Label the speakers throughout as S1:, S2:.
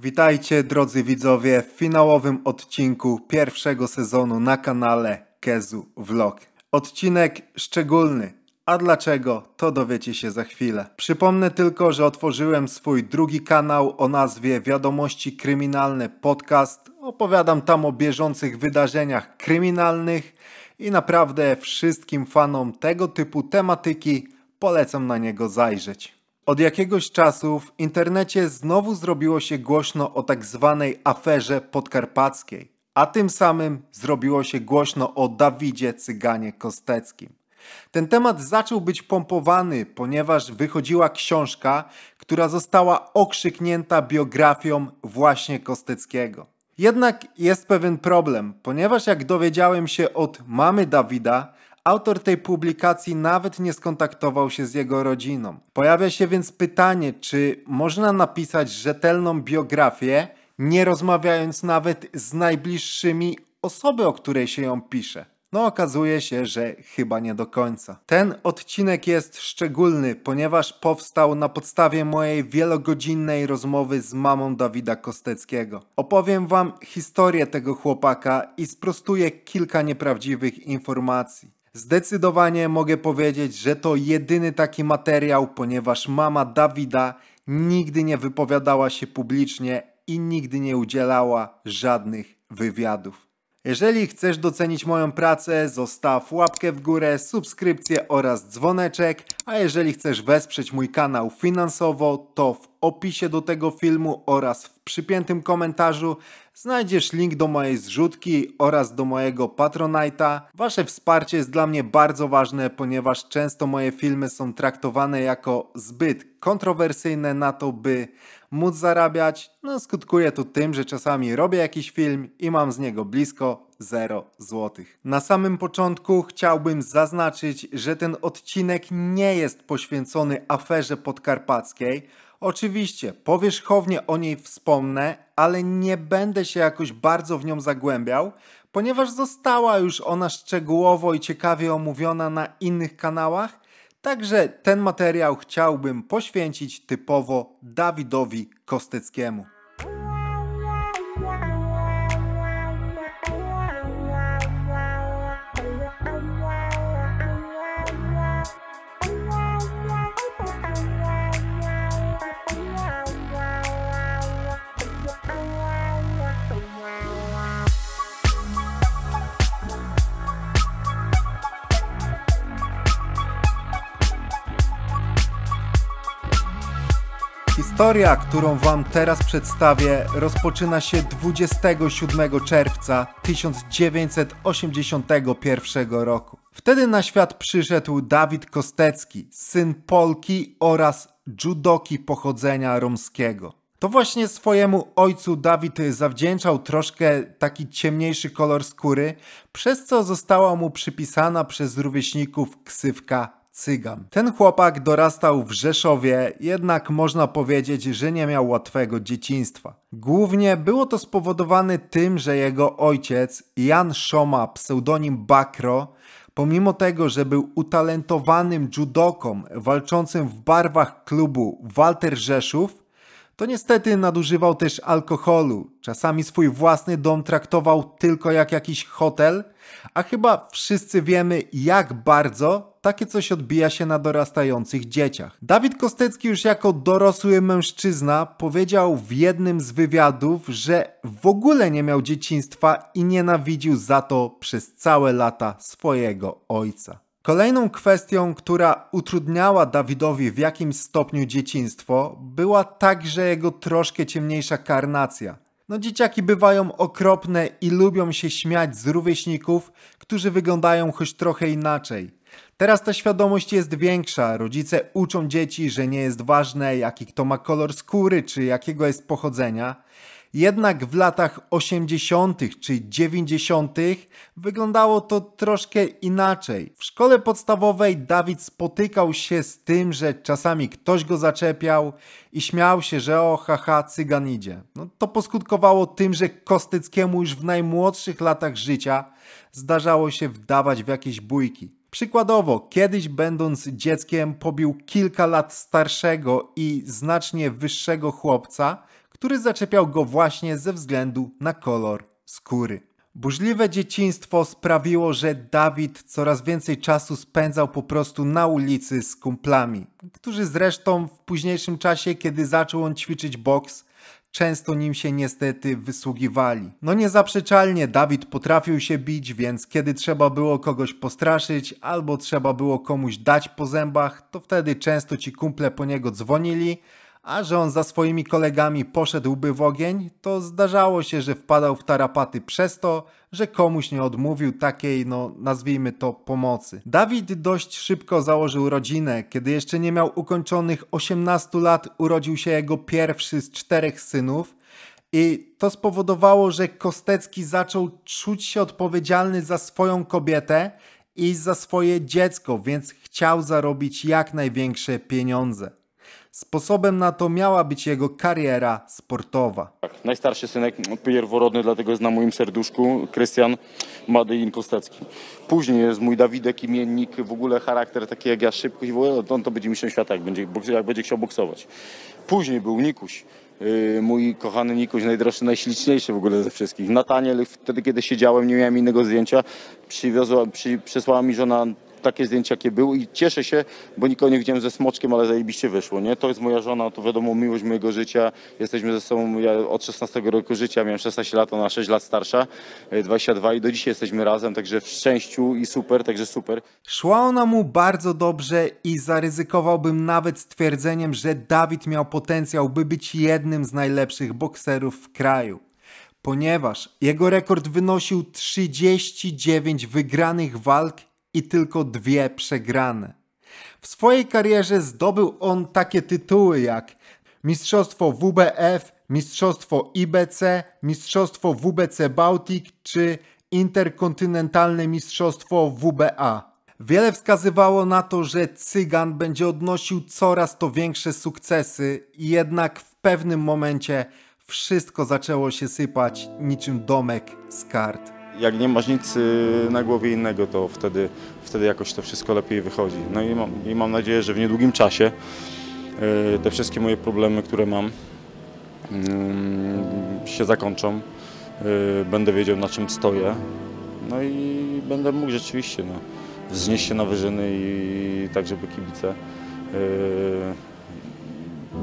S1: Witajcie drodzy widzowie w finałowym odcinku pierwszego sezonu na kanale Kezu Vlog. Odcinek szczególny, a dlaczego to dowiecie się za chwilę. Przypomnę tylko, że otworzyłem swój drugi kanał o nazwie Wiadomości Kryminalne Podcast. Opowiadam tam o bieżących wydarzeniach kryminalnych i naprawdę wszystkim fanom tego typu tematyki polecam na niego zajrzeć. Od jakiegoś czasu w internecie znowu zrobiło się głośno o tak zwanej aferze podkarpackiej, a tym samym zrobiło się głośno o Dawidzie Cyganie Kosteckim. Ten temat zaczął być pompowany, ponieważ wychodziła książka, która została okrzyknięta biografią właśnie Kosteckiego. Jednak jest pewien problem, ponieważ jak dowiedziałem się od mamy Dawida, Autor tej publikacji nawet nie skontaktował się z jego rodziną. Pojawia się więc pytanie, czy można napisać rzetelną biografię, nie rozmawiając nawet z najbliższymi osoby, o której się ją pisze. No okazuje się, że chyba nie do końca. Ten odcinek jest szczególny, ponieważ powstał na podstawie mojej wielogodzinnej rozmowy z mamą Dawida Kosteckiego. Opowiem wam historię tego chłopaka i sprostuję kilka nieprawdziwych informacji. Zdecydowanie mogę powiedzieć, że to jedyny taki materiał, ponieważ mama Dawida nigdy nie wypowiadała się publicznie i nigdy nie udzielała żadnych wywiadów. Jeżeli chcesz docenić moją pracę, zostaw łapkę w górę, subskrypcję oraz dzwoneczek, a jeżeli chcesz wesprzeć mój kanał finansowo, to w opisie do tego filmu oraz w przypiętym komentarzu znajdziesz link do mojej zrzutki oraz do mojego Patronite'a. Wasze wsparcie jest dla mnie bardzo ważne, ponieważ często moje filmy są traktowane jako zbyt kontrowersyjne na to, by móc zarabiać, no skutkuje to tym, że czasami robię jakiś film i mam z niego blisko 0 zł. Na samym początku chciałbym zaznaczyć, że ten odcinek nie jest poświęcony aferze podkarpackiej. Oczywiście powierzchownie o niej wspomnę, ale nie będę się jakoś bardzo w nią zagłębiał, ponieważ została już ona szczegółowo i ciekawie omówiona na innych kanałach Także ten materiał chciałbym poświęcić typowo Dawidowi Kosteckiemu. Historia, którą Wam teraz przedstawię, rozpoczyna się 27 czerwca 1981 roku. Wtedy na świat przyszedł Dawid Kostecki, syn Polki oraz judoki pochodzenia romskiego. To właśnie swojemu ojcu Dawid zawdzięczał troszkę taki ciemniejszy kolor skóry, przez co została mu przypisana przez rówieśników ksywka Cygan. Ten chłopak dorastał w Rzeszowie, jednak można powiedzieć, że nie miał łatwego dzieciństwa. Głównie było to spowodowane tym, że jego ojciec, Jan Szoma, pseudonim Bakro, pomimo tego, że był utalentowanym judoką walczącym w barwach klubu Walter Rzeszów, to niestety nadużywał też alkoholu. Czasami swój własny dom traktował tylko jak jakiś hotel, a chyba wszyscy wiemy jak bardzo takie coś odbija się na dorastających dzieciach. Dawid Kostecki już jako dorosły mężczyzna powiedział w jednym z wywiadów, że w ogóle nie miał dzieciństwa i nienawidził za to przez całe lata swojego ojca. Kolejną kwestią, która utrudniała Dawidowi w jakimś stopniu dzieciństwo, była także jego troszkę ciemniejsza karnacja. No dzieciaki bywają okropne i lubią się śmiać z rówieśników, którzy wyglądają choć trochę inaczej. Teraz ta świadomość jest większa. Rodzice uczą dzieci, że nie jest ważne jaki kto ma kolor skóry czy jakiego jest pochodzenia. Jednak w latach 80. czy 90. wyglądało to troszkę inaczej. W szkole podstawowej Dawid spotykał się z tym, że czasami ktoś go zaczepiał i śmiał się, że o haha cygan idzie. No, to poskutkowało tym, że Kostyckiemu już w najmłodszych latach życia zdarzało się wdawać w jakieś bójki. Przykładowo, kiedyś będąc dzieckiem pobił kilka lat starszego i znacznie wyższego chłopca, który zaczepiał go właśnie ze względu na kolor skóry. Burzliwe dzieciństwo sprawiło, że Dawid coraz więcej czasu spędzał po prostu na ulicy z kumplami, którzy zresztą w późniejszym czasie, kiedy zaczął on ćwiczyć boks, często nim się niestety wysługiwali. No niezaprzeczalnie Dawid potrafił się bić, więc kiedy trzeba było kogoś postraszyć albo trzeba było komuś dać po zębach, to wtedy często ci kumple po niego dzwonili, a że on za swoimi kolegami poszedłby w ogień, to zdarzało się, że wpadał w tarapaty przez to, że komuś nie odmówił takiej, no nazwijmy to, pomocy. Dawid dość szybko założył rodzinę. Kiedy jeszcze nie miał ukończonych 18 lat, urodził się jego pierwszy z czterech synów. I to spowodowało, że Kostecki zaczął czuć się odpowiedzialny za swoją kobietę i za swoje dziecko, więc chciał zarobić jak największe pieniądze. Sposobem na to miała być jego kariera sportowa.
S2: Tak, najstarszy synek, pierworodny, dlatego jest na moim serduszku, Krystian Madyjin Kostecki. Później jest mój Dawidek, imiennik, w ogóle charakter taki jak ja, szybkość, on no, to będzie mistrzem świata, jak będzie, jak będzie chciał boksować. Później był Nikuś, y, mój kochany Nikuś, najdroższy, najśliczniejszy w ogóle ze wszystkich. Nataniel, wtedy kiedy siedziałem, nie miałem innego zdjęcia, przy, przysłała mi żona takie zdjęcia, jakie były i cieszę się, bo nikogo nie widziałem ze smoczkiem, ale zajebiście wyszło, nie? To jest moja żona, to wiadomo, miłość mojego życia, jesteśmy ze sobą, ja od 16 roku życia, miałem 16 lat, ona 6 lat starsza, 22 e, i do dzisiaj jesteśmy razem, także w szczęściu i super, także super.
S1: Szła ona mu bardzo dobrze i zaryzykowałbym nawet stwierdzeniem, że Dawid miał potencjał, by być jednym z najlepszych bokserów w kraju ponieważ jego rekord wynosił 39 wygranych walk i tylko dwie przegrane. W swojej karierze zdobył on takie tytuły jak Mistrzostwo WBF, Mistrzostwo IBC, Mistrzostwo WBC Baltic czy Interkontynentalne Mistrzostwo WBA. Wiele wskazywało na to, że Cygan będzie odnosił coraz to większe sukcesy, jednak w pewnym momencie wszystko zaczęło się sypać niczym domek z kart
S2: jak nie masz nic y, na głowie innego, to wtedy, wtedy jakoś to wszystko lepiej wychodzi. No i mam, i mam nadzieję, że w niedługim czasie y, te wszystkie moje problemy, które mam, y, się zakończą. Będę wiedział, na czym stoję. No i będę mógł rzeczywiście no, wznieść się na wyżyny i tak, żeby kibice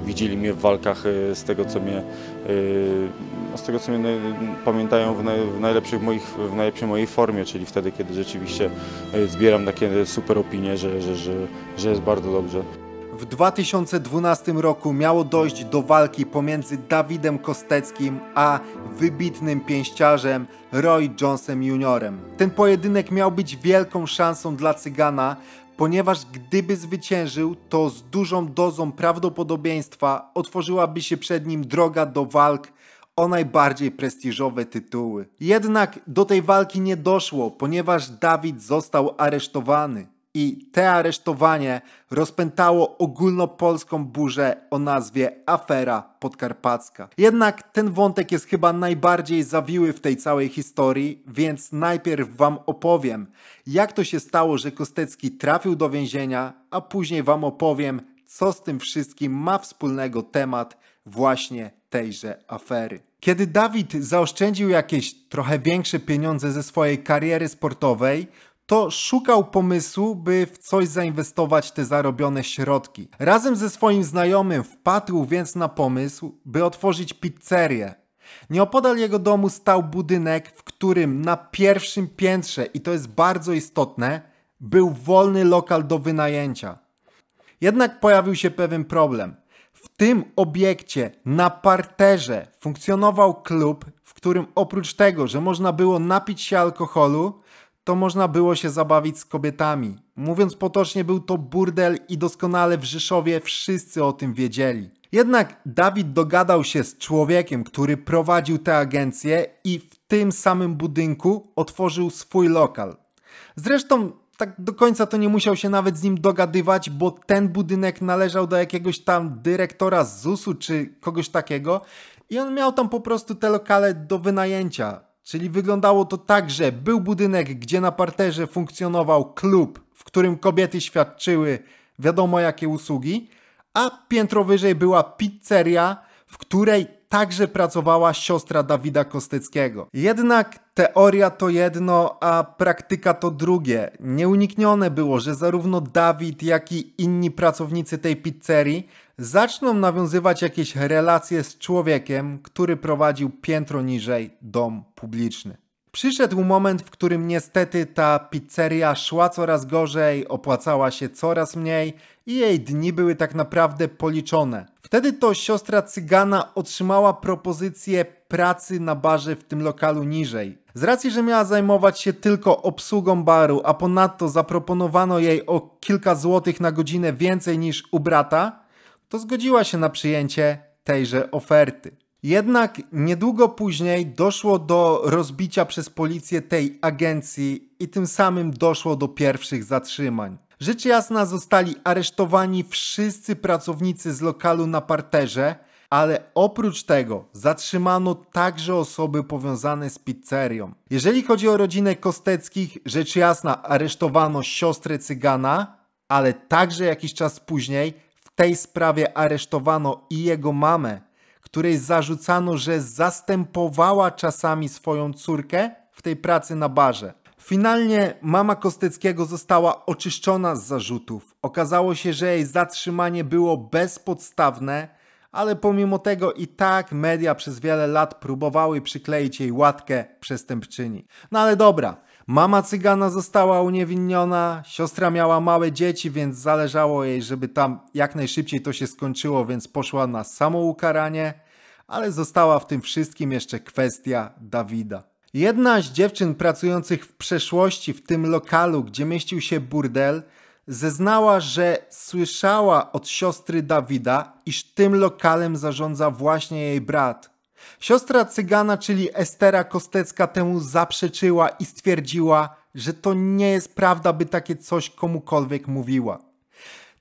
S2: widzieli mnie w walkach y, z tego, co mnie, y, z tego, co mnie pamiętają w, najlepszych moich, w najlepszej mojej formie, czyli wtedy, kiedy rzeczywiście y, zbieram takie super opinie, że, że, że, że jest bardzo dobrze.
S1: W 2012 roku miało dojść do walki pomiędzy Dawidem Kosteckim a wybitnym pięściarzem Roy Jonesem Jr. Ten pojedynek miał być wielką szansą dla Cygana, ponieważ gdyby zwyciężył, to z dużą dozą prawdopodobieństwa otworzyłaby się przed nim droga do walk o najbardziej prestiżowe tytuły. Jednak do tej walki nie doszło, ponieważ Dawid został aresztowany i te aresztowanie rozpętało ogólnopolską burzę o nazwie Afera Podkarpacka. Jednak ten wątek jest chyba najbardziej zawiły w tej całej historii, więc najpierw Wam opowiem, jak to się stało, że Kostecki trafił do więzienia, a później Wam opowiem, co z tym wszystkim ma wspólnego temat właśnie tejże afery. Kiedy Dawid zaoszczędził jakieś trochę większe pieniądze ze swojej kariery sportowej, szukał pomysłu, by w coś zainwestować te zarobione środki. Razem ze swoim znajomym wpadł więc na pomysł, by otworzyć pizzerię. Nieopodal jego domu stał budynek, w którym na pierwszym piętrze, i to jest bardzo istotne, był wolny lokal do wynajęcia. Jednak pojawił się pewien problem. W tym obiekcie na parterze funkcjonował klub, w którym oprócz tego, że można było napić się alkoholu, to można było się zabawić z kobietami. Mówiąc potocznie, był to burdel i doskonale w Rzeszowie wszyscy o tym wiedzieli. Jednak Dawid dogadał się z człowiekiem, który prowadził tę agencję i w tym samym budynku otworzył swój lokal. Zresztą tak do końca to nie musiał się nawet z nim dogadywać, bo ten budynek należał do jakiegoś tam dyrektora z ZUS-u czy kogoś takiego i on miał tam po prostu te lokale do wynajęcia. Czyli wyglądało to tak, że był budynek, gdzie na parterze funkcjonował klub, w którym kobiety świadczyły wiadomo jakie usługi, a piętro wyżej była pizzeria, w której także pracowała siostra Dawida Kosteckiego. Jednak teoria to jedno, a praktyka to drugie. Nieuniknione było, że zarówno Dawid, jak i inni pracownicy tej pizzerii zaczną nawiązywać jakieś relacje z człowiekiem, który prowadził piętro niżej dom publiczny. Przyszedł moment, w którym niestety ta pizzeria szła coraz gorzej, opłacała się coraz mniej i jej dni były tak naprawdę policzone. Wtedy to siostra Cygana otrzymała propozycję pracy na barze w tym lokalu niżej. Z racji, że miała zajmować się tylko obsługą baru, a ponadto zaproponowano jej o kilka złotych na godzinę więcej niż u brata, to zgodziła się na przyjęcie tejże oferty. Jednak niedługo później doszło do rozbicia przez policję tej agencji i tym samym doszło do pierwszych zatrzymań. Rzecz jasna zostali aresztowani wszyscy pracownicy z lokalu na parterze, ale oprócz tego zatrzymano także osoby powiązane z pizzerią. Jeżeli chodzi o rodzinę Kosteckich, rzecz jasna aresztowano siostrę Cygana, ale także jakiś czas później tej sprawie aresztowano i jego mamę, której zarzucano, że zastępowała czasami swoją córkę w tej pracy na barze. Finalnie mama Kosteckiego została oczyszczona z zarzutów. Okazało się, że jej zatrzymanie było bezpodstawne, ale pomimo tego i tak media przez wiele lat próbowały przykleić jej łatkę przestępczyni. No ale dobra, Mama cygana została uniewinniona, siostra miała małe dzieci, więc zależało jej, żeby tam jak najszybciej to się skończyło, więc poszła na samo ukaranie, ale została w tym wszystkim jeszcze kwestia Dawida. Jedna z dziewczyn pracujących w przeszłości w tym lokalu, gdzie mieścił się burdel, zeznała, że słyszała od siostry Dawida, iż tym lokalem zarządza właśnie jej brat – Siostra cygana, czyli Estera Kostecka, temu zaprzeczyła i stwierdziła, że to nie jest prawda, by takie coś komukolwiek mówiła.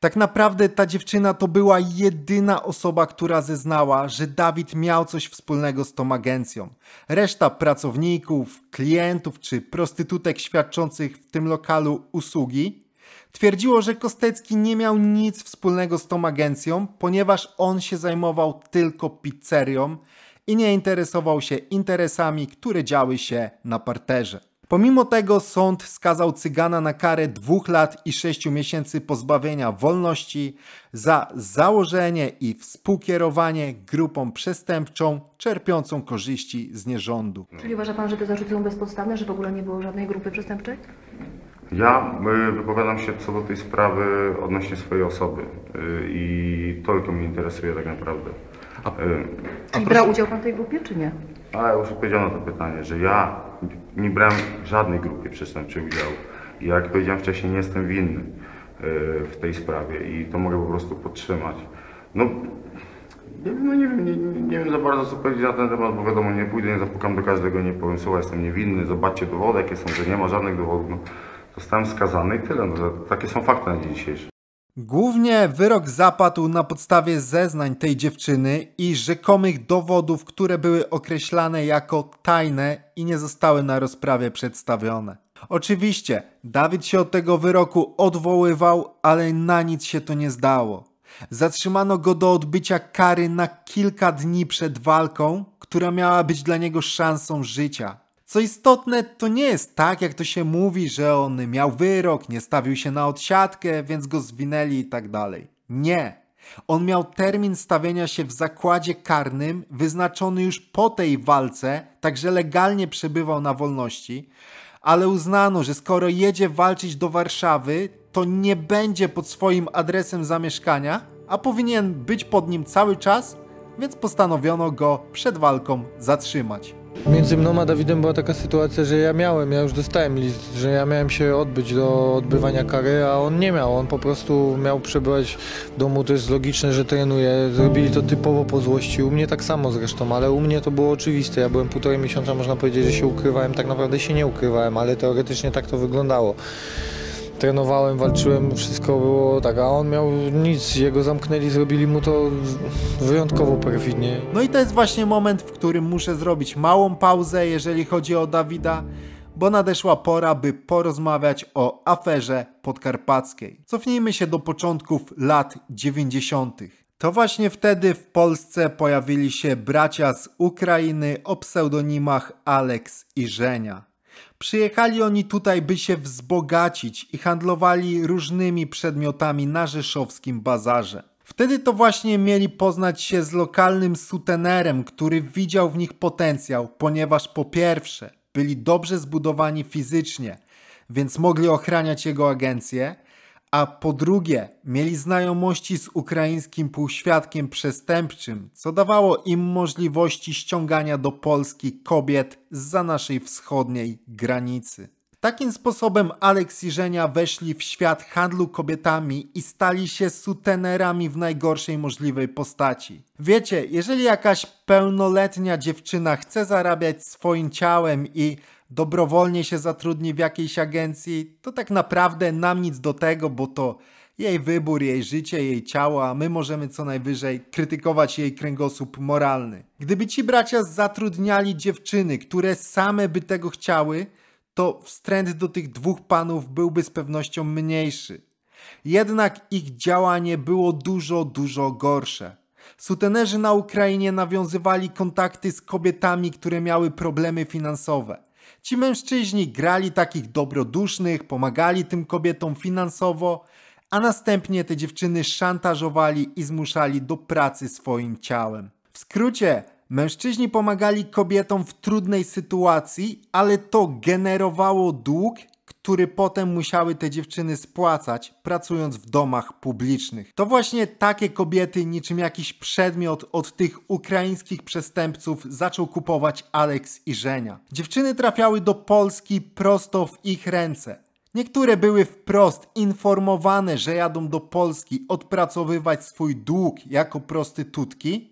S1: Tak naprawdę ta dziewczyna to była jedyna osoba, która zeznała, że Dawid miał coś wspólnego z tą agencją. Reszta pracowników, klientów czy prostytutek świadczących w tym lokalu usługi twierdziło, że Kostecki nie miał nic wspólnego z tą agencją, ponieważ on się zajmował tylko pizzerią, i nie interesował się interesami, które działy się na parterze. Pomimo tego sąd skazał Cygana na karę dwóch lat i sześciu miesięcy pozbawienia wolności za założenie i współkierowanie grupą przestępczą czerpiącą korzyści z nierządu. Czyli uważa pan, że te zarzuty są bezpodstawne, że w ogóle nie było żadnej grupy przestępczej?
S2: Ja y, wypowiadam się co do tej sprawy odnośnie swojej osoby y, i to tylko mnie interesuje tak naprawdę. A, Czyli brał udział pan w tej grupie, czy nie? Ale już na to pytanie, że ja nie brałem w żadnej grupie przestępczym udziału. I jak powiedziałem wcześniej, nie jestem winny y, w tej sprawie i to mogę po prostu podtrzymać. No, no nie, wiem, nie, nie, wiem za bardzo co powiedzieć na ten temat, bo wiadomo, nie pójdę, nie zapukam do każdego, nie powiem słowa, jestem niewinny, zobaczcie dowody, jakie są, że nie ma żadnych dowodów. No, zostałem skazany i tyle. No, takie są fakty na dzień dzisiejszy.
S1: Głównie wyrok zapadł na podstawie zeznań tej dziewczyny i rzekomych dowodów, które były określane jako tajne i nie zostały na rozprawie przedstawione. Oczywiście, Dawid się od tego wyroku odwoływał, ale na nic się to nie zdało. Zatrzymano go do odbycia kary na kilka dni przed walką, która miała być dla niego szansą życia. Co istotne, to nie jest tak, jak to się mówi, że on miał wyrok, nie stawił się na odsiadkę, więc go zwinęli i tak dalej. Nie. On miał termin stawienia się w zakładzie karnym wyznaczony już po tej walce, także legalnie przebywał na wolności, ale uznano, że skoro jedzie walczyć do Warszawy, to nie będzie pod swoim adresem zamieszkania, a powinien być pod nim cały czas, więc postanowiono go przed walką zatrzymać. Między mną a Dawidem była taka sytuacja, że
S2: ja miałem, ja
S1: już dostałem list,
S2: że ja miałem się odbyć do odbywania kary, a on nie miał. On po prostu miał przebywać w domu, to jest logiczne, że trenuje. Zrobili to typowo po złości, u mnie tak samo zresztą, ale u mnie to było oczywiste. Ja byłem półtorej miesiąca, można powiedzieć, że się ukrywałem, tak naprawdę się nie ukrywałem, ale teoretycznie tak to wyglądało trenowałem, walczyłem, wszystko było tak, a on miał nic, jego
S1: zamknęli, zrobili mu to wyjątkowo
S2: perfidnie.
S1: No i to jest właśnie moment, w którym muszę zrobić małą pauzę, jeżeli chodzi o Dawida, bo nadeszła pora, by porozmawiać o aferze podkarpackiej. Cofnijmy się do początków lat 90. To właśnie wtedy w Polsce pojawili się bracia z Ukrainy o pseudonimach Alex i Żenia. Przyjechali oni tutaj, by się wzbogacić i handlowali różnymi przedmiotami na rzeszowskim bazarze. Wtedy to właśnie mieli poznać się z lokalnym sutenerem, który widział w nich potencjał, ponieważ po pierwsze byli dobrze zbudowani fizycznie, więc mogli ochraniać jego agencję, a po drugie mieli znajomości z ukraińskim półświadkiem przestępczym, co dawało im możliwości ściągania do Polski kobiet za naszej wschodniej granicy. Takim sposobem Aleks i Żenia weszli w świat handlu kobietami i stali się sutenerami w najgorszej możliwej postaci. Wiecie, jeżeli jakaś pełnoletnia dziewczyna chce zarabiać swoim ciałem i dobrowolnie się zatrudni w jakiejś agencji, to tak naprawdę nam nic do tego, bo to jej wybór, jej życie, jej ciało, a my możemy co najwyżej krytykować jej kręgosłup moralny. Gdyby ci bracia zatrudniali dziewczyny, które same by tego chciały, to wstręt do tych dwóch panów byłby z pewnością mniejszy. Jednak ich działanie było dużo, dużo gorsze. Sutenerzy na Ukrainie nawiązywali kontakty z kobietami, które miały problemy finansowe. Ci mężczyźni grali takich dobrodusznych, pomagali tym kobietom finansowo, a następnie te dziewczyny szantażowali i zmuszali do pracy swoim ciałem. W skrócie, mężczyźni pomagali kobietom w trudnej sytuacji, ale to generowało dług który potem musiały te dziewczyny spłacać, pracując w domach publicznych. To właśnie takie kobiety, niczym jakiś przedmiot od tych ukraińskich przestępców, zaczął kupować Aleks i Żenia. Dziewczyny trafiały do Polski prosto w ich ręce. Niektóre były wprost informowane, że jadą do Polski odpracowywać swój dług jako prostytutki,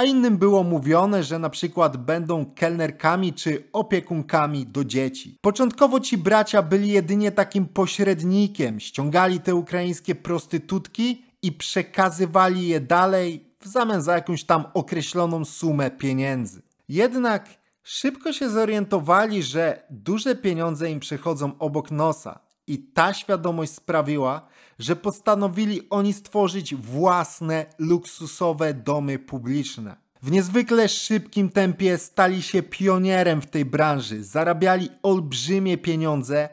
S1: a innym było mówione, że na przykład będą kelnerkami czy opiekunkami do dzieci. Początkowo ci bracia byli jedynie takim pośrednikiem, ściągali te ukraińskie prostytutki i przekazywali je dalej w zamian za jakąś tam określoną sumę pieniędzy. Jednak szybko się zorientowali, że duże pieniądze im przechodzą obok nosa i ta świadomość sprawiła, że postanowili oni stworzyć własne luksusowe domy publiczne. W niezwykle szybkim tempie stali się pionierem w tej branży, zarabiali olbrzymie pieniądze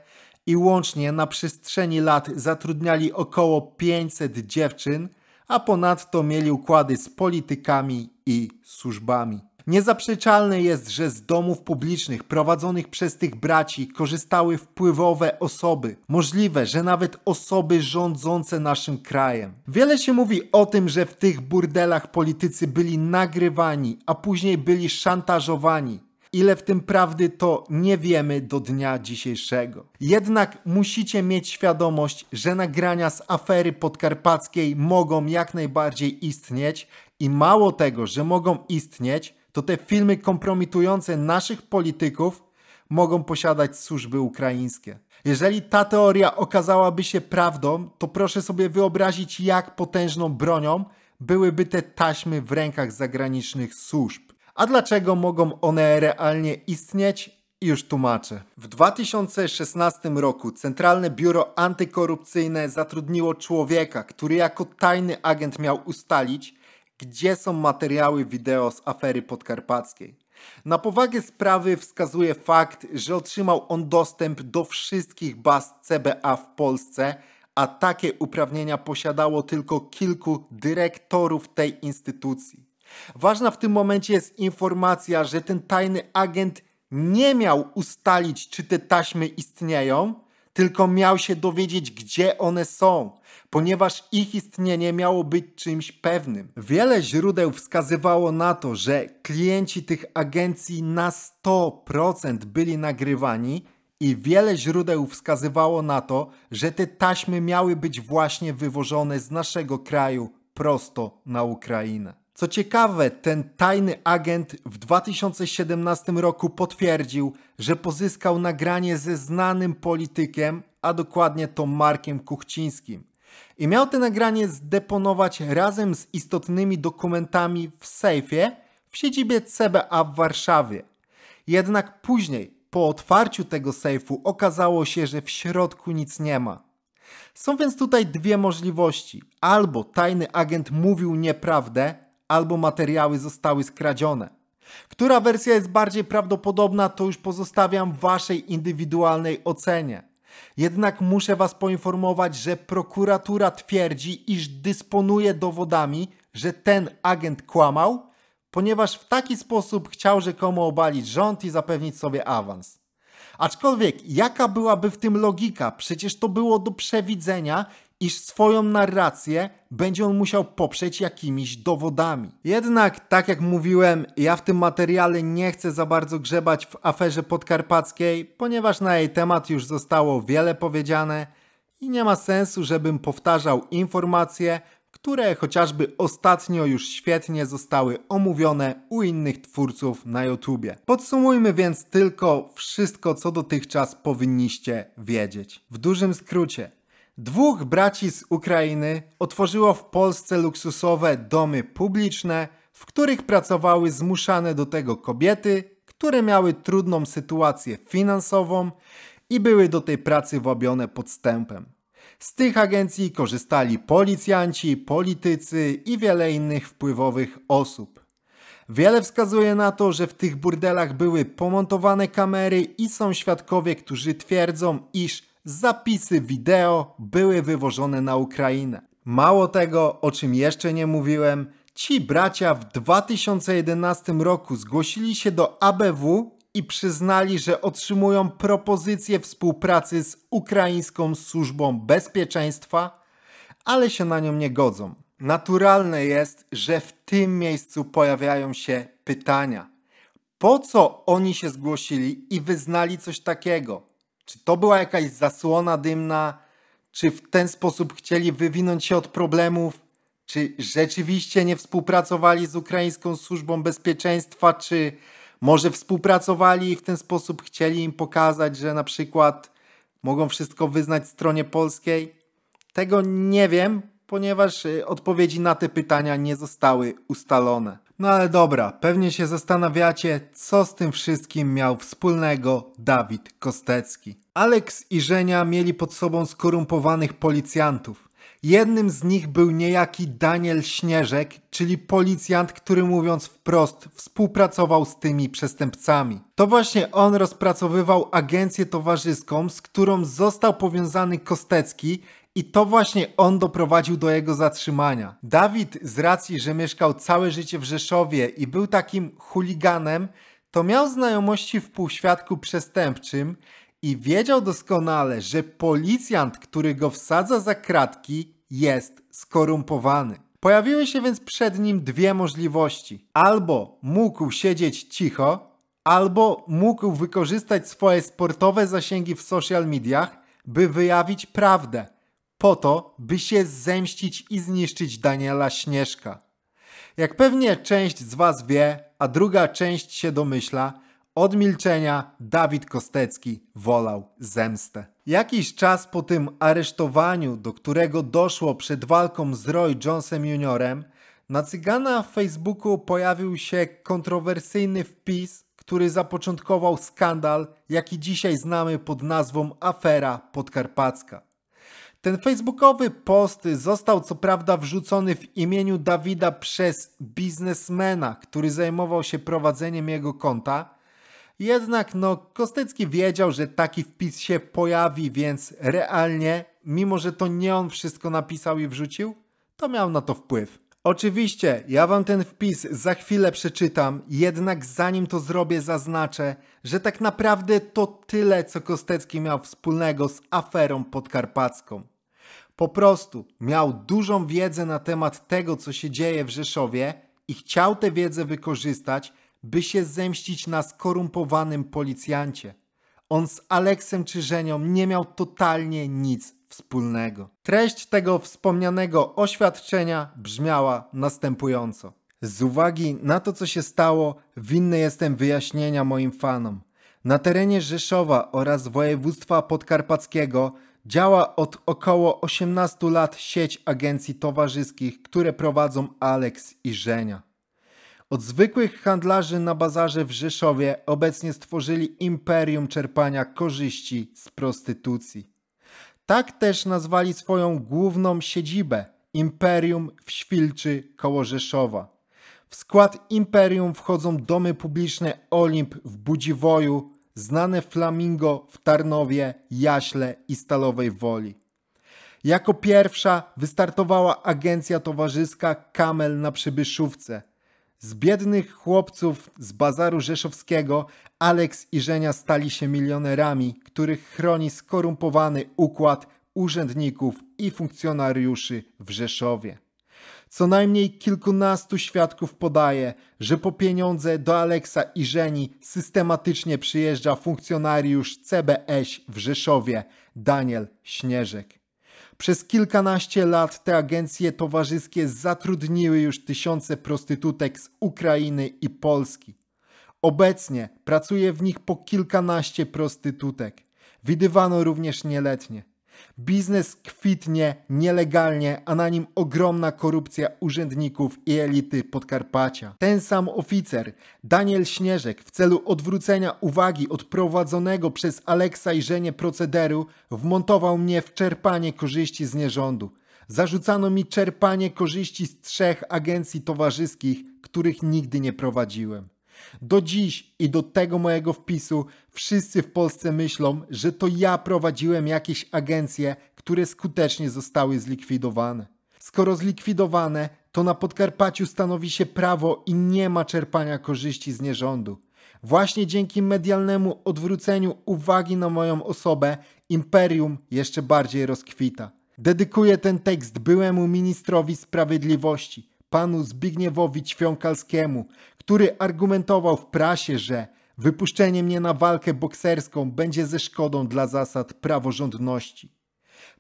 S1: i łącznie na przestrzeni lat zatrudniali około 500 dziewczyn, a ponadto mieli układy z politykami i służbami. Niezaprzeczalne jest, że z domów publicznych prowadzonych przez tych braci korzystały wpływowe osoby. Możliwe, że nawet osoby rządzące naszym krajem. Wiele się mówi o tym, że w tych burdelach politycy byli nagrywani, a później byli szantażowani. Ile w tym prawdy, to nie wiemy do dnia dzisiejszego. Jednak musicie mieć świadomość, że nagrania z afery podkarpackiej mogą jak najbardziej istnieć i mało tego, że mogą istnieć, to te filmy kompromitujące naszych polityków mogą posiadać służby ukraińskie. Jeżeli ta teoria okazałaby się prawdą, to proszę sobie wyobrazić, jak potężną bronią byłyby te taśmy w rękach zagranicznych służb. A dlaczego mogą one realnie istnieć? Już tłumaczę. W 2016 roku Centralne Biuro Antykorupcyjne zatrudniło człowieka, który jako tajny agent miał ustalić, gdzie są materiały wideo z afery podkarpackiej? Na powagę sprawy wskazuje fakt, że otrzymał on dostęp do wszystkich baz CBA w Polsce, a takie uprawnienia posiadało tylko kilku dyrektorów tej instytucji. Ważna w tym momencie jest informacja, że ten tajny agent nie miał ustalić, czy te taśmy istnieją, tylko miał się dowiedzieć, gdzie one są, ponieważ ich istnienie miało być czymś pewnym. Wiele źródeł wskazywało na to, że klienci tych agencji na 100% byli nagrywani i wiele źródeł wskazywało na to, że te taśmy miały być właśnie wywożone z naszego kraju prosto na Ukrainę. Co ciekawe, ten tajny agent w 2017 roku potwierdził, że pozyskał nagranie ze znanym politykiem, a dokładnie to Markiem Kuchcińskim. I miał te nagranie zdeponować razem z istotnymi dokumentami w sejfie w siedzibie CBA w Warszawie. Jednak później, po otwarciu tego sejfu, okazało się, że w środku nic nie ma. Są więc tutaj dwie możliwości. Albo tajny agent mówił nieprawdę, albo materiały zostały skradzione. Która wersja jest bardziej prawdopodobna, to już pozostawiam Waszej indywidualnej ocenie. Jednak muszę Was poinformować, że prokuratura twierdzi, iż dysponuje dowodami, że ten agent kłamał, ponieważ w taki sposób chciał rzekomo obalić rząd i zapewnić sobie awans. Aczkolwiek, jaka byłaby w tym logika? Przecież to było do przewidzenia iż swoją narrację będzie on musiał poprzeć jakimiś dowodami. Jednak, tak jak mówiłem, ja w tym materiale nie chcę za bardzo grzebać w aferze podkarpackiej, ponieważ na jej temat już zostało wiele powiedziane i nie ma sensu, żebym powtarzał informacje, które chociażby ostatnio już świetnie zostały omówione u innych twórców na YouTubie. Podsumujmy więc tylko wszystko, co dotychczas powinniście wiedzieć. W dużym skrócie, Dwóch braci z Ukrainy otworzyło w Polsce luksusowe domy publiczne, w których pracowały zmuszane do tego kobiety, które miały trudną sytuację finansową i były do tej pracy wabione podstępem. Z tych agencji korzystali policjanci, politycy i wiele innych wpływowych osób. Wiele wskazuje na to, że w tych burdelach były pomontowane kamery i są świadkowie, którzy twierdzą, iż zapisy wideo były wywożone na Ukrainę. Mało tego, o czym jeszcze nie mówiłem, ci bracia w 2011 roku zgłosili się do ABW i przyznali, że otrzymują propozycję współpracy z Ukraińską Służbą Bezpieczeństwa, ale się na nią nie godzą. Naturalne jest, że w tym miejscu pojawiają się pytania. Po co oni się zgłosili i wyznali coś takiego? Czy to była jakaś zasłona dymna? Czy w ten sposób chcieli wywinąć się od problemów? Czy rzeczywiście nie współpracowali z Ukraińską Służbą Bezpieczeństwa? Czy może współpracowali i w ten sposób chcieli im pokazać, że na przykład mogą wszystko wyznać stronie polskiej? Tego nie wiem, ponieważ y, odpowiedzi na te pytania nie zostały ustalone. No ale dobra, pewnie się zastanawiacie, co z tym wszystkim miał wspólnego Dawid Kostecki. Aleks i Żenia mieli pod sobą skorumpowanych policjantów. Jednym z nich był niejaki Daniel Śnieżek, czyli policjant, który mówiąc wprost współpracował z tymi przestępcami. To właśnie on rozpracowywał agencję towarzyską, z którą został powiązany Kostecki i to właśnie on doprowadził do jego zatrzymania. Dawid, z racji, że mieszkał całe życie w Rzeszowie i był takim chuliganem, to miał znajomości w półświadku przestępczym i wiedział doskonale, że policjant, który go wsadza za kratki, jest skorumpowany. Pojawiły się więc przed nim dwie możliwości. Albo mógł siedzieć cicho, albo mógł wykorzystać swoje sportowe zasięgi w social mediach, by wyjawić prawdę po to, by się zemścić i zniszczyć Daniela Śnieżka. Jak pewnie część z Was wie, a druga część się domyśla, od milczenia Dawid Kostecki wolał zemstę. Jakiś czas po tym aresztowaniu, do którego doszło przed walką z Roy Jonesem Juniorem, na Cygana w Facebooku pojawił się kontrowersyjny wpis, który zapoczątkował skandal, jaki dzisiaj znamy pod nazwą afera podkarpacka. Ten facebookowy post został co prawda wrzucony w imieniu Dawida przez biznesmena, który zajmował się prowadzeniem jego konta. Jednak no, Kostecki wiedział, że taki wpis się pojawi, więc realnie, mimo że to nie on wszystko napisał i wrzucił, to miał na to wpływ. Oczywiście, ja wam ten wpis za chwilę przeczytam, jednak zanim to zrobię zaznaczę, że tak naprawdę to tyle, co Kostecki miał wspólnego z aferą podkarpacką. Po prostu miał dużą wiedzę na temat tego, co się dzieje w Rzeszowie i chciał tę wiedzę wykorzystać, by się zemścić na skorumpowanym policjancie. On z Aleksem Czyżenią nie miał totalnie nic wspólnego. Treść tego wspomnianego oświadczenia brzmiała następująco. Z uwagi na to, co się stało, winny jestem wyjaśnienia moim fanom. Na terenie Rzeszowa oraz województwa podkarpackiego działa od około 18 lat sieć agencji towarzyskich, które prowadzą Aleks i Żenia. Od zwykłych handlarzy na bazarze w Rzeszowie obecnie stworzyli imperium czerpania korzyści z prostytucji. Tak też nazwali swoją główną siedzibę Imperium w Świlczy koło Rzeszowa. W skład Imperium wchodzą domy publiczne Olimp w Budziwoju, znane Flamingo w Tarnowie, Jaśle i Stalowej Woli. Jako pierwsza wystartowała agencja towarzyska Kamel na Przybyszówce – z biednych chłopców z bazaru rzeszowskiego Aleks i Żenia stali się milionerami, których chroni skorumpowany układ urzędników i funkcjonariuszy w Rzeszowie. Co najmniej kilkunastu świadków podaje, że po pieniądze do Aleksa i Żeni systematycznie przyjeżdża funkcjonariusz CBS w Rzeszowie, Daniel Śnieżek. Przez kilkanaście lat te agencje towarzyskie zatrudniły już tysiące prostytutek z Ukrainy i Polski. Obecnie pracuje w nich po kilkanaście prostytutek. Widywano również nieletnie. Biznes kwitnie nielegalnie, a na nim ogromna korupcja urzędników i elity Podkarpacia. Ten sam oficer, Daniel Śnieżek, w celu odwrócenia uwagi od prowadzonego przez Aleksa i Żenie procederu, wmontował mnie w czerpanie korzyści z nierządu. Zarzucano mi czerpanie korzyści z trzech agencji towarzyskich, których nigdy nie prowadziłem. Do dziś i do tego mojego wpisu wszyscy w Polsce myślą, że to ja prowadziłem jakieś agencje, które skutecznie zostały zlikwidowane. Skoro zlikwidowane, to na Podkarpaciu stanowi się prawo i nie ma czerpania korzyści z nierządu. Właśnie dzięki medialnemu odwróceniu uwagi na moją osobę, imperium jeszcze bardziej rozkwita. Dedykuję ten tekst byłemu ministrowi sprawiedliwości, panu Zbigniewowi Ćwiąkalskiemu, który argumentował w prasie, że wypuszczenie mnie na walkę bokserską będzie ze szkodą dla zasad praworządności.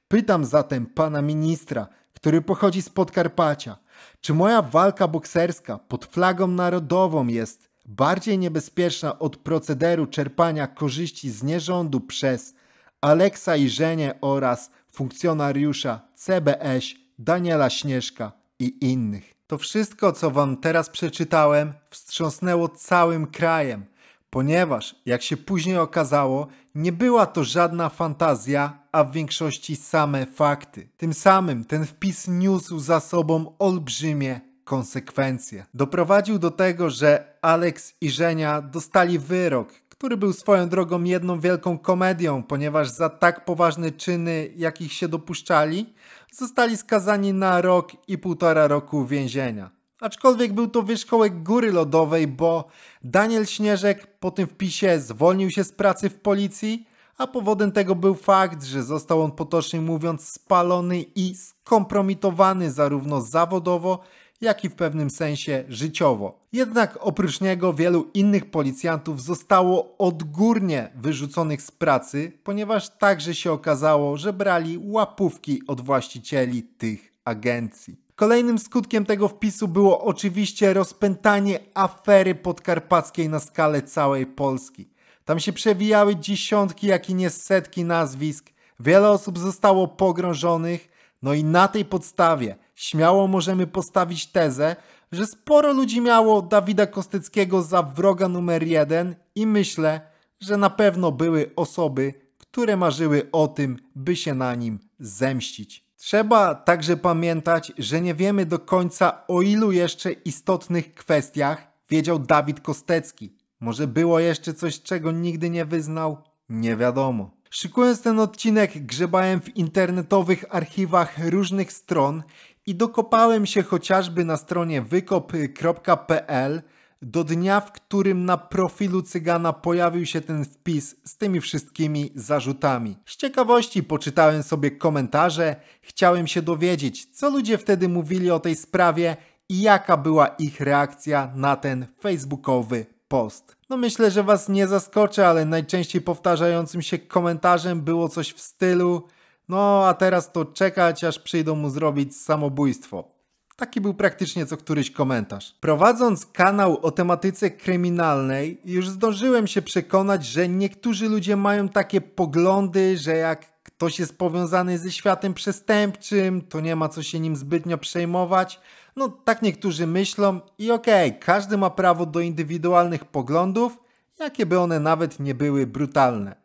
S1: Pytam zatem pana ministra, który pochodzi z Podkarpacia, czy moja walka bokserska pod flagą narodową jest bardziej niebezpieczna od procederu czerpania korzyści z nierządu przez Aleksa Irzenie oraz funkcjonariusza CBS Daniela Śnieżka i innych. To wszystko, co wam teraz przeczytałem, wstrząsnęło całym krajem, ponieważ, jak się później okazało, nie była to żadna fantazja, a w większości same fakty. Tym samym ten wpis niósł za sobą olbrzymie konsekwencje. Doprowadził do tego, że Alex i Żenia dostali wyrok, który był swoją drogą jedną wielką komedią, ponieważ za tak poważne czyny, jakich się dopuszczali, zostali skazani na rok i półtora roku więzienia. Aczkolwiek był to wierzchołek góry lodowej, bo Daniel Śnieżek po tym wpisie zwolnił się z pracy w policji, a powodem tego był fakt, że został on potocznie mówiąc spalony i skompromitowany zarówno zawodowo, jak i w pewnym sensie życiowo. Jednak oprócz niego wielu innych policjantów zostało odgórnie wyrzuconych z pracy, ponieważ także się okazało, że brali łapówki od właścicieli tych agencji. Kolejnym skutkiem tego wpisu było oczywiście rozpętanie afery podkarpackiej na skalę całej Polski. Tam się przewijały dziesiątki, jak i nie setki nazwisk. Wiele osób zostało pogrążonych, no i na tej podstawie śmiało możemy postawić tezę, że sporo ludzi miało Dawida Kostyckiego za wroga numer jeden i myślę, że na pewno były osoby, które marzyły o tym, by się na nim zemścić. Trzeba także pamiętać, że nie wiemy do końca o ilu jeszcze istotnych kwestiach wiedział Dawid Kostecki. Może było jeszcze coś, czego nigdy nie wyznał? Nie wiadomo. Szykując ten odcinek, grzebałem w internetowych archiwach różnych stron i dokopałem się chociażby na stronie wykop.pl do dnia, w którym na profilu Cygana pojawił się ten wpis z tymi wszystkimi zarzutami. Z ciekawości poczytałem sobie komentarze, chciałem się dowiedzieć, co ludzie wtedy mówili o tej sprawie i jaka była ich reakcja na ten facebookowy post. No myślę, że was nie zaskoczę, ale najczęściej powtarzającym się komentarzem było coś w stylu no a teraz to czekać, aż przyjdą mu zrobić samobójstwo. Taki był praktycznie co któryś komentarz. Prowadząc kanał o tematyce kryminalnej, już zdążyłem się przekonać, że niektórzy ludzie mają takie poglądy, że jak ktoś jest powiązany ze światem przestępczym, to nie ma co się nim zbytnio przejmować, no tak niektórzy myślą i okej, okay, każdy ma prawo do indywidualnych poglądów, jakie by one nawet nie były brutalne.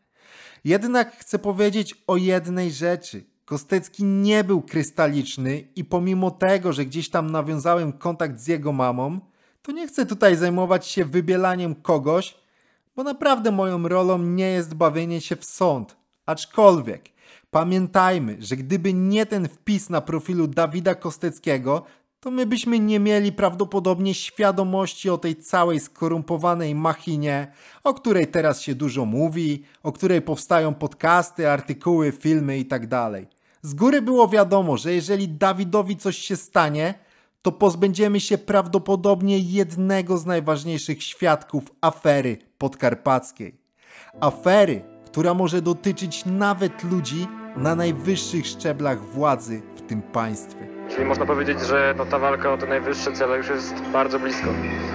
S1: Jednak chcę powiedzieć o jednej rzeczy. Kostecki nie był krystaliczny i pomimo tego, że gdzieś tam nawiązałem kontakt z jego mamą, to nie chcę tutaj zajmować się wybielaniem kogoś, bo naprawdę moją rolą nie jest bawienie się w sąd. Aczkolwiek pamiętajmy, że gdyby nie ten wpis na profilu Dawida Kosteckiego, to my byśmy nie mieli prawdopodobnie świadomości o tej całej skorumpowanej machinie, o której teraz się dużo mówi, o której powstają podcasty, artykuły, filmy itd. Tak z góry było wiadomo, że jeżeli Dawidowi coś się stanie, to pozbędziemy się prawdopodobnie jednego z najważniejszych świadków afery podkarpackiej. Afery, która może dotyczyć nawet ludzi na najwyższych szczeblach władzy w tym państwie.
S2: Czyli można powiedzieć, że no, ta walka o te najwyższe cele już jest bardzo blisko.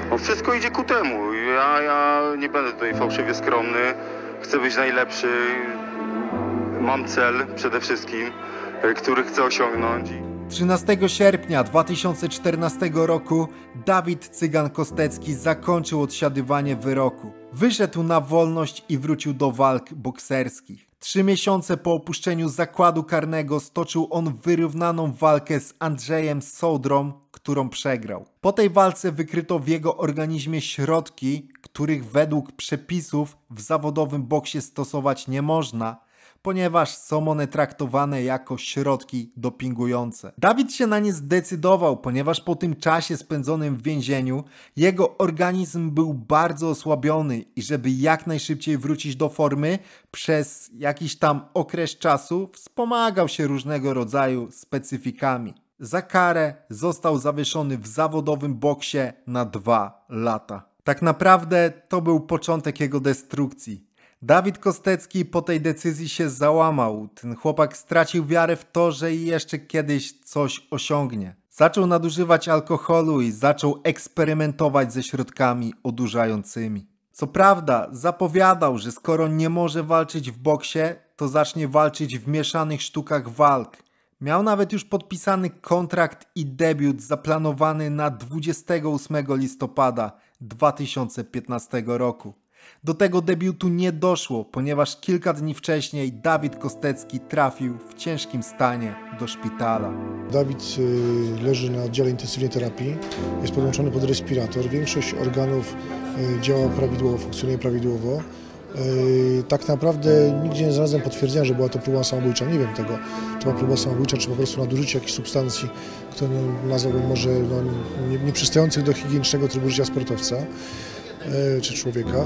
S2: No wszystko idzie ku temu. Ja, ja nie będę tutaj fałszywie skromny. Chcę być najlepszy. Mam cel przede wszystkim, e, który chcę osiągnąć.
S1: 13 sierpnia 2014 roku Dawid Cygan Kostecki zakończył odsiadywanie wyroku. Wyszedł na wolność i wrócił do walk bokserskich. Trzy miesiące po opuszczeniu zakładu karnego stoczył on wyrównaną walkę z Andrzejem Sodrą, którą przegrał. Po tej walce wykryto w jego organizmie środki, których według przepisów w zawodowym boksie stosować nie można, ponieważ są one traktowane jako środki dopingujące. Dawid się na nie zdecydował, ponieważ po tym czasie spędzonym w więzieniu jego organizm był bardzo osłabiony i żeby jak najszybciej wrócić do formy, przez jakiś tam okres czasu wspomagał się różnego rodzaju specyfikami. Za karę został zawieszony w zawodowym boksie na dwa lata. Tak naprawdę to był początek jego destrukcji. Dawid Kostecki po tej decyzji się załamał. Ten chłopak stracił wiarę w to, że jeszcze kiedyś coś osiągnie. Zaczął nadużywać alkoholu i zaczął eksperymentować ze środkami odurzającymi. Co prawda, zapowiadał, że skoro nie może walczyć w boksie, to zacznie walczyć w mieszanych sztukach walk. Miał nawet już podpisany kontrakt i debiut zaplanowany na 28 listopada 2015 roku. Do tego debiutu nie doszło, ponieważ kilka dni wcześniej Dawid Kostecki trafił w ciężkim stanie do szpitala.
S2: Dawid y, leży na oddziale intensywnej terapii, jest podłączony pod respirator. Większość organów y, działa prawidłowo, funkcjonuje
S1: prawidłowo. Y, tak naprawdę nigdzie nie znalazłem potwierdzenia, że była to próba samobójcza. Nie wiem tego, czy była próba samobójcza, czy po prostu nadużycie jakiejś substancji, którą nazwałbym może no, nieprzystających do higienicznego trybu życia sportowca. E, czy człowieka. E,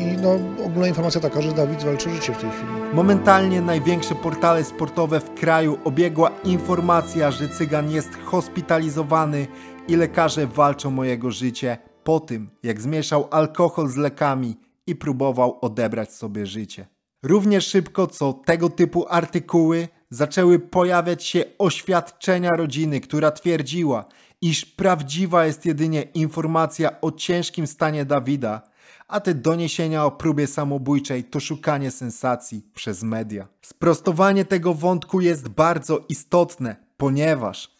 S1: I no, ogólna informacja taka, że Dawid walczy życie w tej chwili. Momentalnie największe portale sportowe w kraju obiegła informacja, że Cygan jest hospitalizowany i lekarze walczą o jego życie po tym, jak zmieszał alkohol z lekami i próbował odebrać sobie życie. Równie szybko co tego typu artykuły zaczęły pojawiać się oświadczenia rodziny, która twierdziła, iż prawdziwa jest jedynie informacja o ciężkim stanie Dawida, a te doniesienia o próbie samobójczej to szukanie sensacji przez media. Sprostowanie tego wątku jest bardzo istotne, ponieważ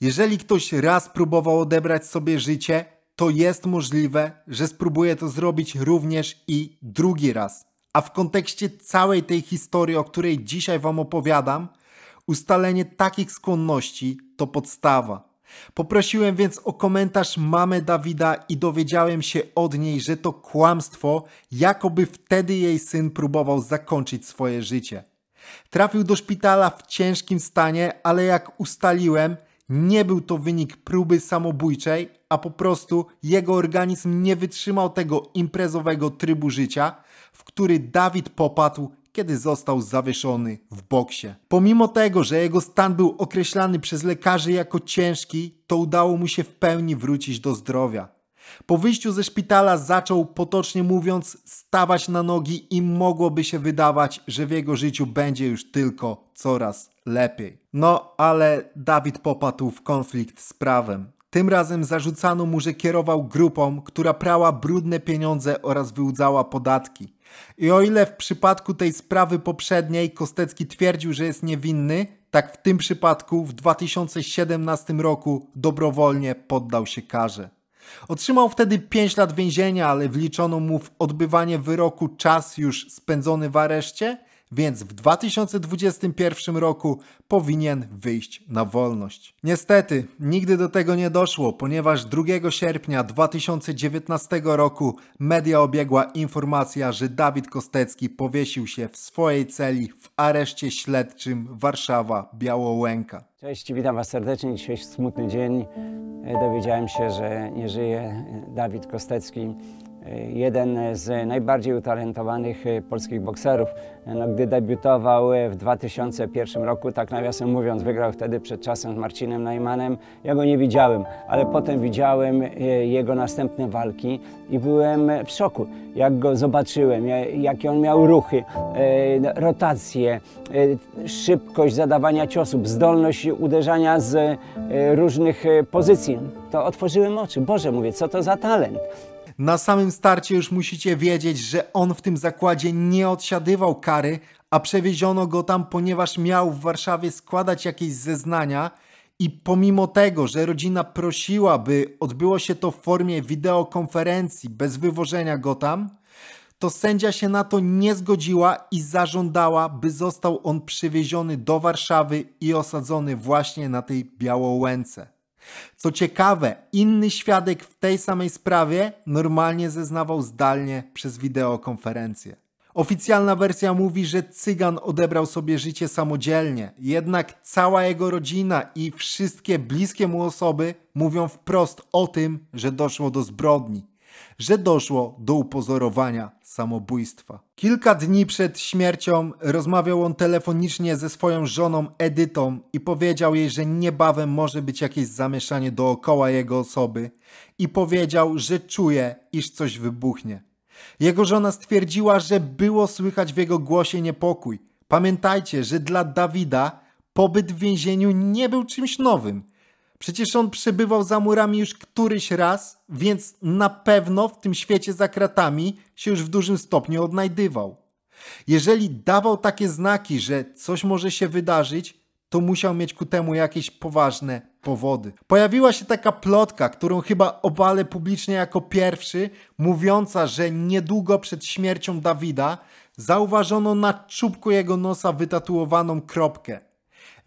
S1: jeżeli ktoś raz próbował odebrać sobie życie, to jest możliwe, że spróbuje to zrobić również i drugi raz. A w kontekście całej tej historii, o której dzisiaj Wam opowiadam, Ustalenie takich skłonności to podstawa. Poprosiłem więc o komentarz mamy Dawida i dowiedziałem się od niej, że to kłamstwo, jakoby wtedy jej syn próbował zakończyć swoje życie. Trafił do szpitala w ciężkim stanie, ale jak ustaliłem, nie był to wynik próby samobójczej, a po prostu jego organizm nie wytrzymał tego imprezowego trybu życia, w który Dawid popadł kiedy został zawieszony w boksie. Pomimo tego, że jego stan był określany przez lekarzy jako ciężki, to udało mu się w pełni wrócić do zdrowia. Po wyjściu ze szpitala zaczął potocznie mówiąc stawać na nogi i mogłoby się wydawać, że w jego życiu będzie już tylko coraz lepiej. No ale Dawid popadł w konflikt z prawem. Tym razem zarzucano mu, że kierował grupą, która prała brudne pieniądze oraz wyłudzała podatki. I o ile w przypadku tej sprawy poprzedniej Kostecki twierdził, że jest niewinny, tak w tym przypadku w 2017 roku dobrowolnie poddał się karze. Otrzymał wtedy 5 lat więzienia, ale wliczono mu w odbywanie wyroku czas już spędzony w areszcie więc w 2021 roku powinien wyjść na wolność. Niestety, nigdy do tego nie doszło, ponieważ 2 sierpnia 2019 roku media obiegła informacja, że Dawid Kostecki powiesił się w swojej celi w areszcie śledczym Warszawa-Białołęka. Cześć, witam Was serdecznie. Dzisiaj smutny dzień. E, dowiedziałem się, że nie żyje Dawid Kostecki jeden z najbardziej utalentowanych e, polskich bokserów. No, gdy debiutował e, w 2001 roku, tak nawiasem mówiąc, wygrał wtedy przed czasem z Marcinem Najmanem. Ja go nie widziałem, ale potem widziałem e, jego następne walki i byłem w szoku, jak go zobaczyłem, jakie on miał ruchy, no, rotacje, szybkość zadawania ciosów, zdolność uderzania z różnych pozycji. To otworzyłem oczy. Boże, mówię, co to za talent? Na samym starcie już musicie wiedzieć, że on w tym zakładzie nie odsiadywał kary, a przewieziono go tam, ponieważ miał w Warszawie składać jakieś zeznania i pomimo tego, że rodzina prosiła, by odbyło się to w formie wideokonferencji bez wywożenia go tam, to sędzia się na to nie zgodziła i zażądała, by został on przywieziony do Warszawy i osadzony właśnie na tej Białołęce. Co ciekawe, inny świadek w tej samej sprawie normalnie zeznawał zdalnie przez wideokonferencję. Oficjalna wersja mówi, że cygan odebrał sobie życie samodzielnie, jednak cała jego rodzina i wszystkie bliskie mu osoby mówią wprost o tym, że doszło do zbrodni że doszło do upozorowania samobójstwa. Kilka dni przed śmiercią rozmawiał on telefonicznie ze swoją żoną Edytą i powiedział jej, że niebawem może być jakieś zamieszanie dookoła jego osoby i powiedział, że czuje, iż coś wybuchnie. Jego żona stwierdziła, że było słychać w jego głosie niepokój. Pamiętajcie, że dla Dawida pobyt w więzieniu nie był czymś nowym – Przecież on przebywał za murami już któryś raz, więc na pewno w tym świecie za kratami się już w dużym stopniu odnajdywał. Jeżeli dawał takie znaki, że coś może się wydarzyć, to musiał mieć ku temu jakieś poważne powody. Pojawiła się taka plotka, którą chyba obalę publicznie jako pierwszy, mówiąca, że niedługo przed śmiercią Dawida zauważono na czubku jego nosa wytatuowaną kropkę.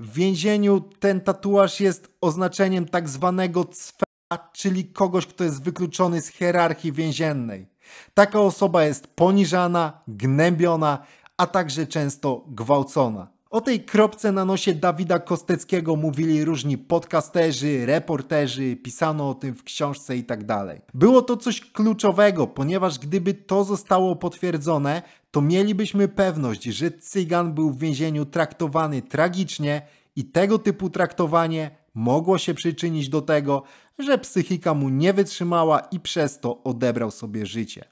S1: W więzieniu ten tatuaż jest oznaczeniem tak zwanego cwera, czyli kogoś, kto jest wykluczony z hierarchii więziennej. Taka osoba jest poniżana, gnębiona, a także często gwałcona. O tej kropce na nosie Dawida Kosteckiego mówili różni podcasterzy, reporterzy, pisano o tym w książce itd. Tak Było to coś kluczowego, ponieważ gdyby to zostało potwierdzone, to mielibyśmy pewność, że Cygan był w więzieniu traktowany tragicznie i tego typu traktowanie mogło się przyczynić do tego, że psychika mu nie wytrzymała i przez to odebrał sobie życie.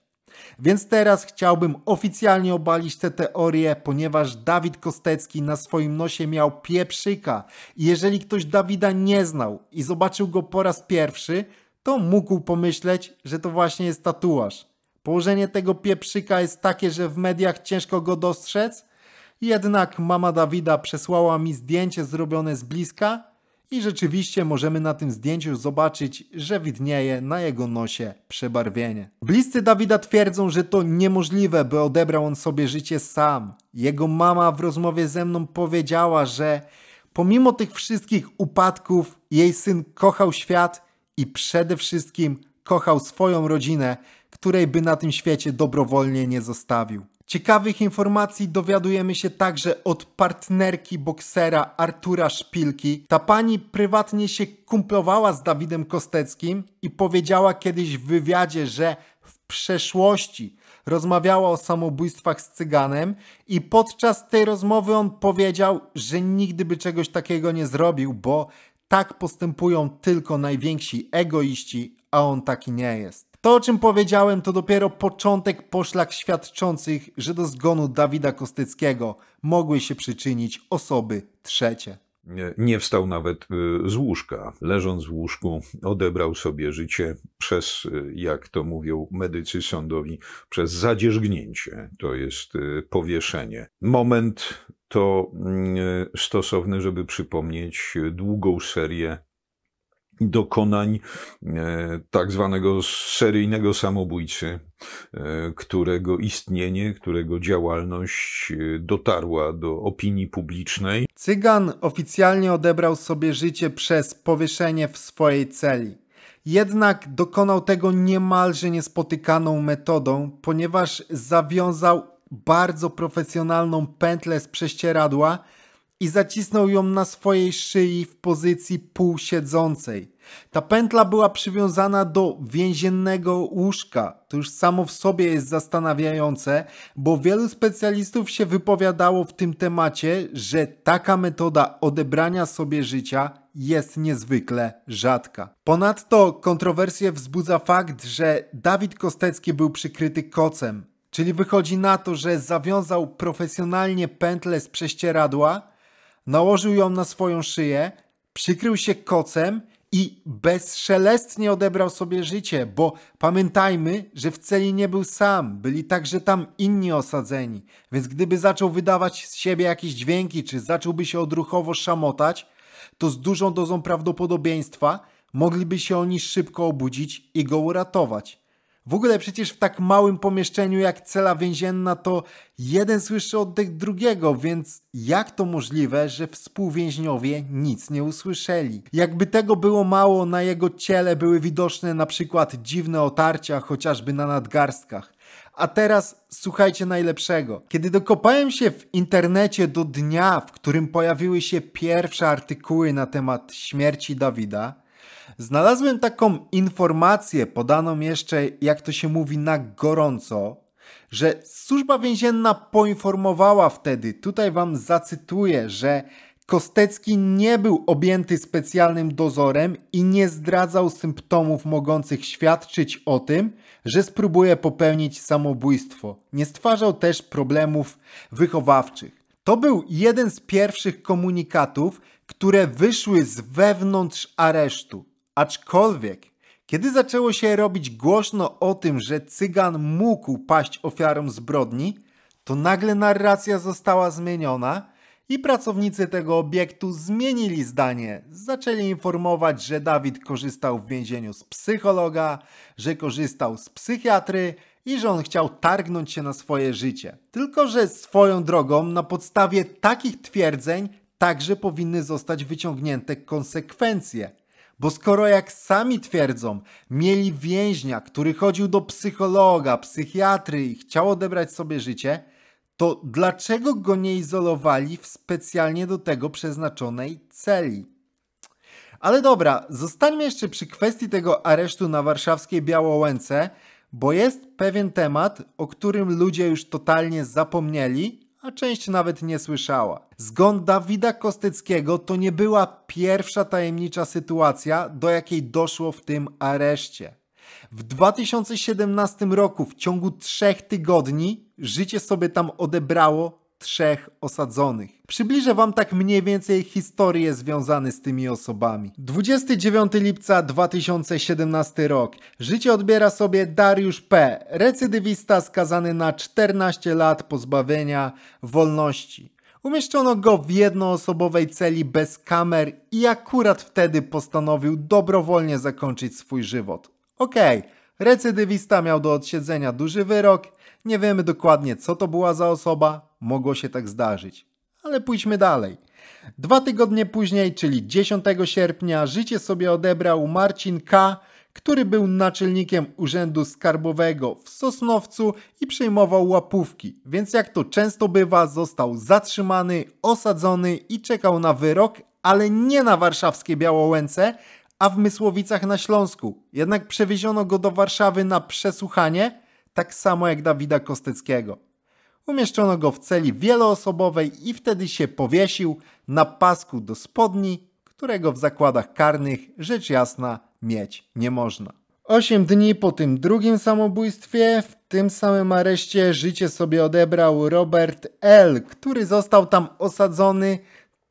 S1: Więc teraz chciałbym oficjalnie obalić tę teorię, ponieważ Dawid Kostecki na swoim nosie miał pieprzyka. jeżeli ktoś Dawida nie znał i zobaczył go po raz pierwszy, to mógł pomyśleć, że to właśnie jest tatuaż. Położenie tego pieprzyka jest takie, że w mediach ciężko go dostrzec, jednak mama Dawida przesłała mi zdjęcie zrobione z bliska i rzeczywiście możemy na tym zdjęciu zobaczyć, że widnieje na jego nosie przebarwienie. Bliscy Dawida twierdzą, że to niemożliwe, by odebrał on sobie życie sam. Jego mama w rozmowie ze mną powiedziała, że pomimo tych wszystkich upadków, jej syn kochał świat i przede wszystkim kochał swoją rodzinę, której by na tym świecie dobrowolnie nie zostawił. Ciekawych informacji dowiadujemy się także od partnerki boksera Artura Szpilki. Ta pani prywatnie się kumplowała z Dawidem Kosteckim i powiedziała kiedyś w wywiadzie, że w przeszłości rozmawiała o samobójstwach z cyganem i podczas tej rozmowy on powiedział, że nigdy by czegoś takiego nie zrobił, bo tak postępują tylko najwięksi egoiści, a on taki nie jest. To, o czym powiedziałem, to dopiero początek poszlak świadczących, że do zgonu Dawida Kostyckiego mogły się przyczynić osoby trzecie. Nie wstał nawet y, z łóżka. Leżąc w łóżku, odebrał sobie życie przez, y, jak to mówią medycy sądowi, przez zadzierzgnięcie, to jest y, powieszenie. Moment to mm, stosowny, żeby przypomnieć długą serię
S2: dokonań e, tak zwanego seryjnego samobójcy, e, którego istnienie, którego działalność e, dotarła do opinii
S1: publicznej. Cygan oficjalnie odebrał sobie życie przez powieszenie w swojej celi. Jednak dokonał tego niemalże niespotykaną metodą, ponieważ zawiązał bardzo profesjonalną pętlę z prześcieradła, i zacisnął ją na swojej szyi w pozycji półsiedzącej. Ta pętla była przywiązana do więziennego łóżka. To już samo w sobie jest zastanawiające, bo wielu specjalistów się wypowiadało w tym temacie, że taka metoda odebrania sobie życia jest niezwykle rzadka. Ponadto kontrowersje wzbudza fakt, że Dawid Kostecki był przykryty kocem. Czyli wychodzi na to, że zawiązał profesjonalnie pętlę z prześcieradła, nałożył ją na swoją szyję, przykrył się kocem i bezszelestnie odebrał sobie życie, bo pamiętajmy, że w celi nie był sam, byli także tam inni osadzeni, więc gdyby zaczął wydawać z siebie jakieś dźwięki, czy zacząłby się odruchowo szamotać, to z dużą dozą prawdopodobieństwa mogliby się oni szybko obudzić i go uratować. W ogóle przecież w tak małym pomieszczeniu jak cela więzienna to jeden słyszy oddech drugiego, więc jak to możliwe, że współwięźniowie nic nie usłyszeli? Jakby tego było mało, na jego ciele były widoczne na przykład dziwne otarcia, chociażby na nadgarstkach. A teraz słuchajcie najlepszego. Kiedy dokopałem się w internecie do dnia, w którym pojawiły się pierwsze artykuły na temat śmierci Dawida, Znalazłem taką informację podaną jeszcze, jak to się mówi, na gorąco, że służba więzienna poinformowała wtedy, tutaj wam zacytuję, że Kostecki nie był objęty specjalnym dozorem i nie zdradzał symptomów mogących świadczyć o tym, że spróbuje popełnić samobójstwo. Nie stwarzał też problemów wychowawczych. To był jeden z pierwszych komunikatów, które wyszły z wewnątrz aresztu. Aczkolwiek, kiedy zaczęło się robić głośno o tym, że cygan mógł paść ofiarą zbrodni, to nagle narracja została zmieniona i pracownicy tego obiektu zmienili zdanie. Zaczęli informować, że Dawid korzystał w więzieniu z psychologa, że korzystał z psychiatry i że on chciał targnąć się na swoje życie. Tylko, że swoją drogą na podstawie takich twierdzeń także powinny zostać wyciągnięte konsekwencje. Bo skoro jak sami twierdzą, mieli więźnia, który chodził do psychologa, psychiatry i chciał odebrać sobie życie, to dlaczego go nie izolowali w specjalnie do tego przeznaczonej celi? Ale dobra, zostańmy jeszcze przy kwestii tego aresztu na warszawskiej Białołęce, bo jest pewien temat, o którym ludzie już totalnie zapomnieli, a część nawet nie słyszała. Zgon Dawida Kostyckiego to nie była pierwsza tajemnicza sytuacja, do jakiej doszło w tym areszcie. W 2017 roku w ciągu trzech tygodni życie sobie tam odebrało trzech osadzonych. Przybliżę Wam tak mniej więcej historie związane z tymi osobami. 29 lipca 2017 rok. Życie odbiera sobie Dariusz P., recydywista skazany na 14 lat pozbawienia wolności. Umieszczono go w jednoosobowej celi bez kamer i akurat wtedy postanowił dobrowolnie zakończyć swój żywot. Okej, okay, recydywista miał do odsiedzenia duży wyrok, nie wiemy dokładnie co to była za osoba, mogło się tak zdarzyć. Ale pójdźmy dalej. Dwa tygodnie później, czyli 10 sierpnia, życie sobie odebrał Marcin K., który był naczelnikiem Urzędu Skarbowego w Sosnowcu i przejmował łapówki, więc jak to często bywa, został zatrzymany, osadzony i czekał na wyrok, ale nie na warszawskie Białołęce, a w Mysłowicach na Śląsku. Jednak przewieziono go do Warszawy na przesłuchanie, tak samo jak Dawida Kosteckiego. Umieszczono go w celi wieloosobowej i wtedy się powiesił na pasku do spodni, którego w zakładach karnych rzecz jasna mieć nie można. Osiem dni po tym drugim samobójstwie w tym samym areszcie życie sobie odebrał Robert L., który został tam osadzony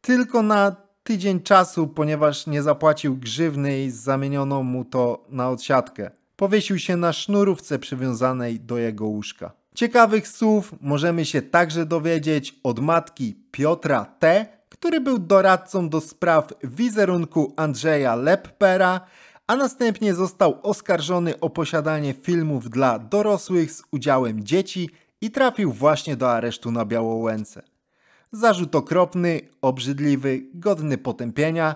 S1: tylko na tydzień czasu, ponieważ nie zapłacił grzywny i zamieniono mu to na odsiadkę. Powiesił się na sznurówce przywiązanej do jego łóżka. Ciekawych słów możemy się także dowiedzieć od matki Piotra T., który był doradcą do spraw wizerunku Andrzeja Leppera, a następnie został oskarżony o posiadanie filmów dla dorosłych z udziałem dzieci i trafił właśnie do aresztu na Białołęce. Zarzut okropny, obrzydliwy, godny potępienia,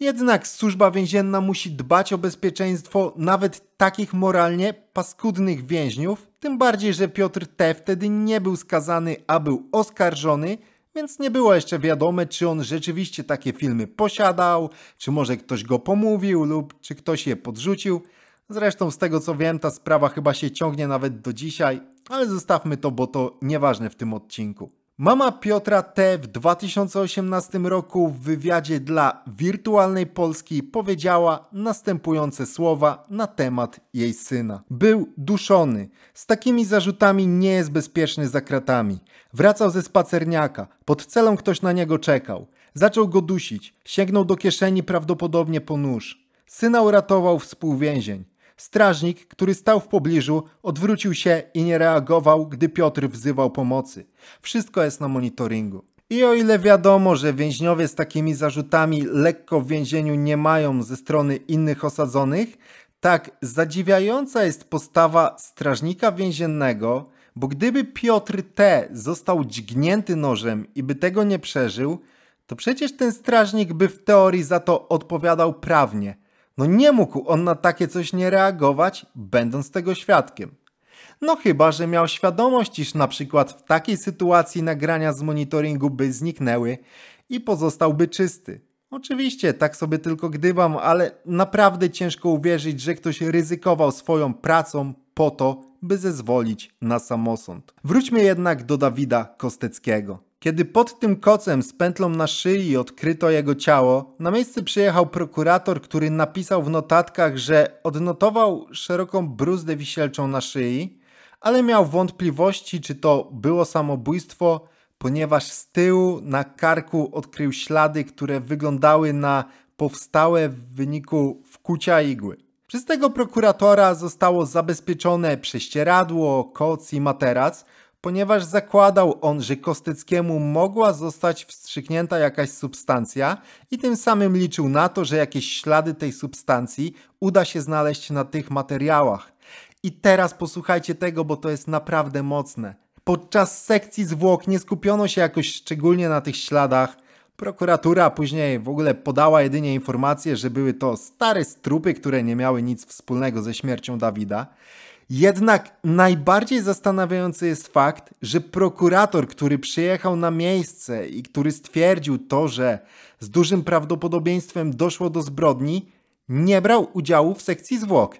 S1: jednak służba więzienna musi dbać o bezpieczeństwo nawet takich moralnie paskudnych więźniów, tym bardziej, że Piotr T. wtedy nie był skazany, a był oskarżony, więc nie było jeszcze wiadome, czy on rzeczywiście takie filmy posiadał, czy może ktoś go pomówił lub czy ktoś je podrzucił. Zresztą z tego co wiem, ta sprawa chyba się ciągnie nawet do dzisiaj, ale zostawmy to, bo to nieważne w tym odcinku. Mama Piotra T. w 2018 roku w wywiadzie dla Wirtualnej Polski powiedziała następujące słowa na temat jej syna. Był duszony. Z takimi zarzutami nie jest bezpieczny za kratami. Wracał ze spacerniaka. Pod celą ktoś na niego czekał. Zaczął go dusić. Sięgnął do kieszeni prawdopodobnie po nóż. Syna uratował współwięzień. Strażnik, który stał w pobliżu, odwrócił się i nie reagował, gdy Piotr wzywał pomocy. Wszystko jest na monitoringu. I o ile wiadomo, że więźniowie z takimi zarzutami lekko w więzieniu nie mają ze strony innych osadzonych, tak zadziwiająca jest postawa strażnika więziennego, bo gdyby Piotr T. został dźgnięty nożem i by tego nie przeżył, to przecież ten strażnik by w teorii za to odpowiadał prawnie – no nie mógł on na takie coś nie reagować, będąc tego świadkiem. No chyba, że miał świadomość, iż na przykład w takiej sytuacji nagrania z monitoringu by zniknęły i pozostałby czysty. Oczywiście, tak sobie tylko gdybam, ale naprawdę ciężko uwierzyć, że ktoś ryzykował swoją pracą po to, by zezwolić na samosąd. Wróćmy jednak do Dawida Kosteckiego. Kiedy pod tym kocem z pętlą na szyi odkryto jego ciało, na miejsce przyjechał prokurator, który napisał w notatkach, że odnotował szeroką bruzdę wisielczą na szyi, ale miał wątpliwości, czy to było samobójstwo, ponieważ z tyłu na karku odkrył ślady, które wyglądały na powstałe w wyniku wkucia igły. Przez tego prokuratora zostało zabezpieczone prześcieradło, koc i materac, ponieważ zakładał on, że Kostyckiemu mogła zostać wstrzyknięta jakaś substancja i tym samym liczył na to, że jakieś ślady tej substancji uda się znaleźć na tych materiałach. I teraz posłuchajcie tego, bo to jest naprawdę mocne. Podczas sekcji zwłok nie skupiono się jakoś szczególnie na tych śladach. Prokuratura później w ogóle podała jedynie informację, że były to stare strupy, które nie miały nic wspólnego ze śmiercią Dawida. Jednak najbardziej zastanawiający jest fakt, że prokurator, który przyjechał na miejsce i który stwierdził to, że z dużym prawdopodobieństwem doszło do zbrodni, nie brał udziału w sekcji zwłok.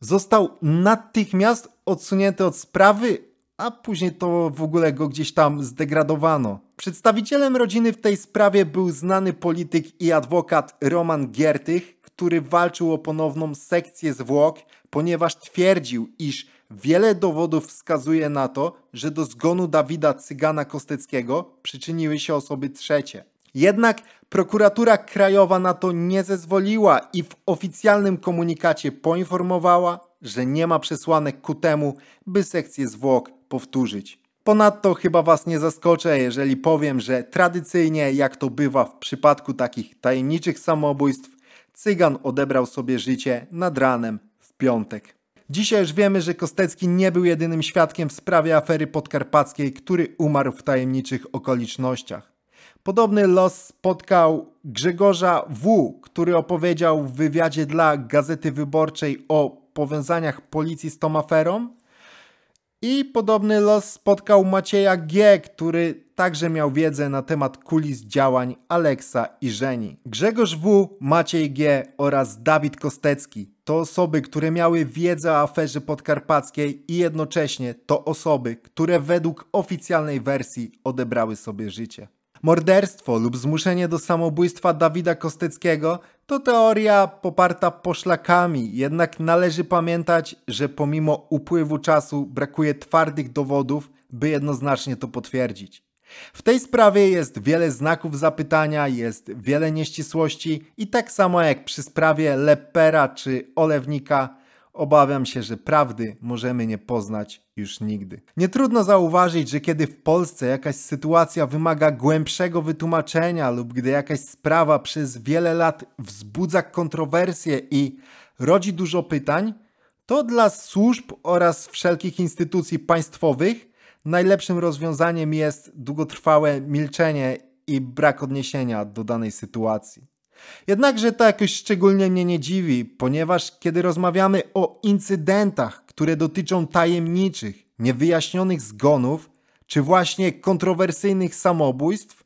S1: Został natychmiast odsunięty od sprawy, a później to w ogóle go gdzieś tam zdegradowano. Przedstawicielem rodziny w tej sprawie był znany polityk i adwokat Roman Giertych, który walczył o ponowną sekcję zwłok, ponieważ twierdził, iż wiele dowodów wskazuje na to, że do zgonu Dawida Cygana Kosteckiego przyczyniły się osoby trzecie. Jednak prokuratura krajowa na to nie zezwoliła i w oficjalnym komunikacie poinformowała, że nie ma przesłanek ku temu, by sekcję zwłok powtórzyć. Ponadto chyba Was nie zaskoczę, jeżeli powiem, że tradycyjnie, jak to bywa w przypadku takich tajemniczych samobójstw, Cygan odebrał sobie życie nad ranem w piątek. Dzisiaj już wiemy, że Kostecki nie był jedynym świadkiem w sprawie afery podkarpackiej, który umarł w tajemniczych okolicznościach. Podobny los spotkał Grzegorza W., który opowiedział w wywiadzie dla Gazety Wyborczej o powiązaniach policji z tą aferą. I podobny los spotkał Macieja G., który także miał wiedzę na temat kulis działań Aleksa i Żeni. Grzegorz W., Maciej G. oraz Dawid Kostecki to osoby, które miały wiedzę o aferze podkarpackiej i jednocześnie to osoby, które według oficjalnej wersji odebrały sobie życie. Morderstwo lub zmuszenie do samobójstwa Dawida Kosteckiego to teoria poparta poszlakami, jednak należy pamiętać, że pomimo upływu czasu brakuje twardych dowodów, by jednoznacznie to potwierdzić. W tej sprawie jest wiele znaków zapytania, jest wiele nieścisłości i tak samo jak przy sprawie Lepera czy Olewnika, obawiam się, że prawdy możemy nie poznać już nigdy. Nie trudno zauważyć, że kiedy w Polsce jakaś sytuacja wymaga głębszego wytłumaczenia lub gdy jakaś sprawa przez wiele lat wzbudza kontrowersje i rodzi dużo pytań, to dla służb oraz wszelkich instytucji państwowych najlepszym rozwiązaniem jest długotrwałe milczenie i brak odniesienia do danej sytuacji. Jednakże to jakoś szczególnie mnie nie dziwi, ponieważ kiedy rozmawiamy o incydentach, które dotyczą tajemniczych, niewyjaśnionych zgonów, czy właśnie kontrowersyjnych samobójstw,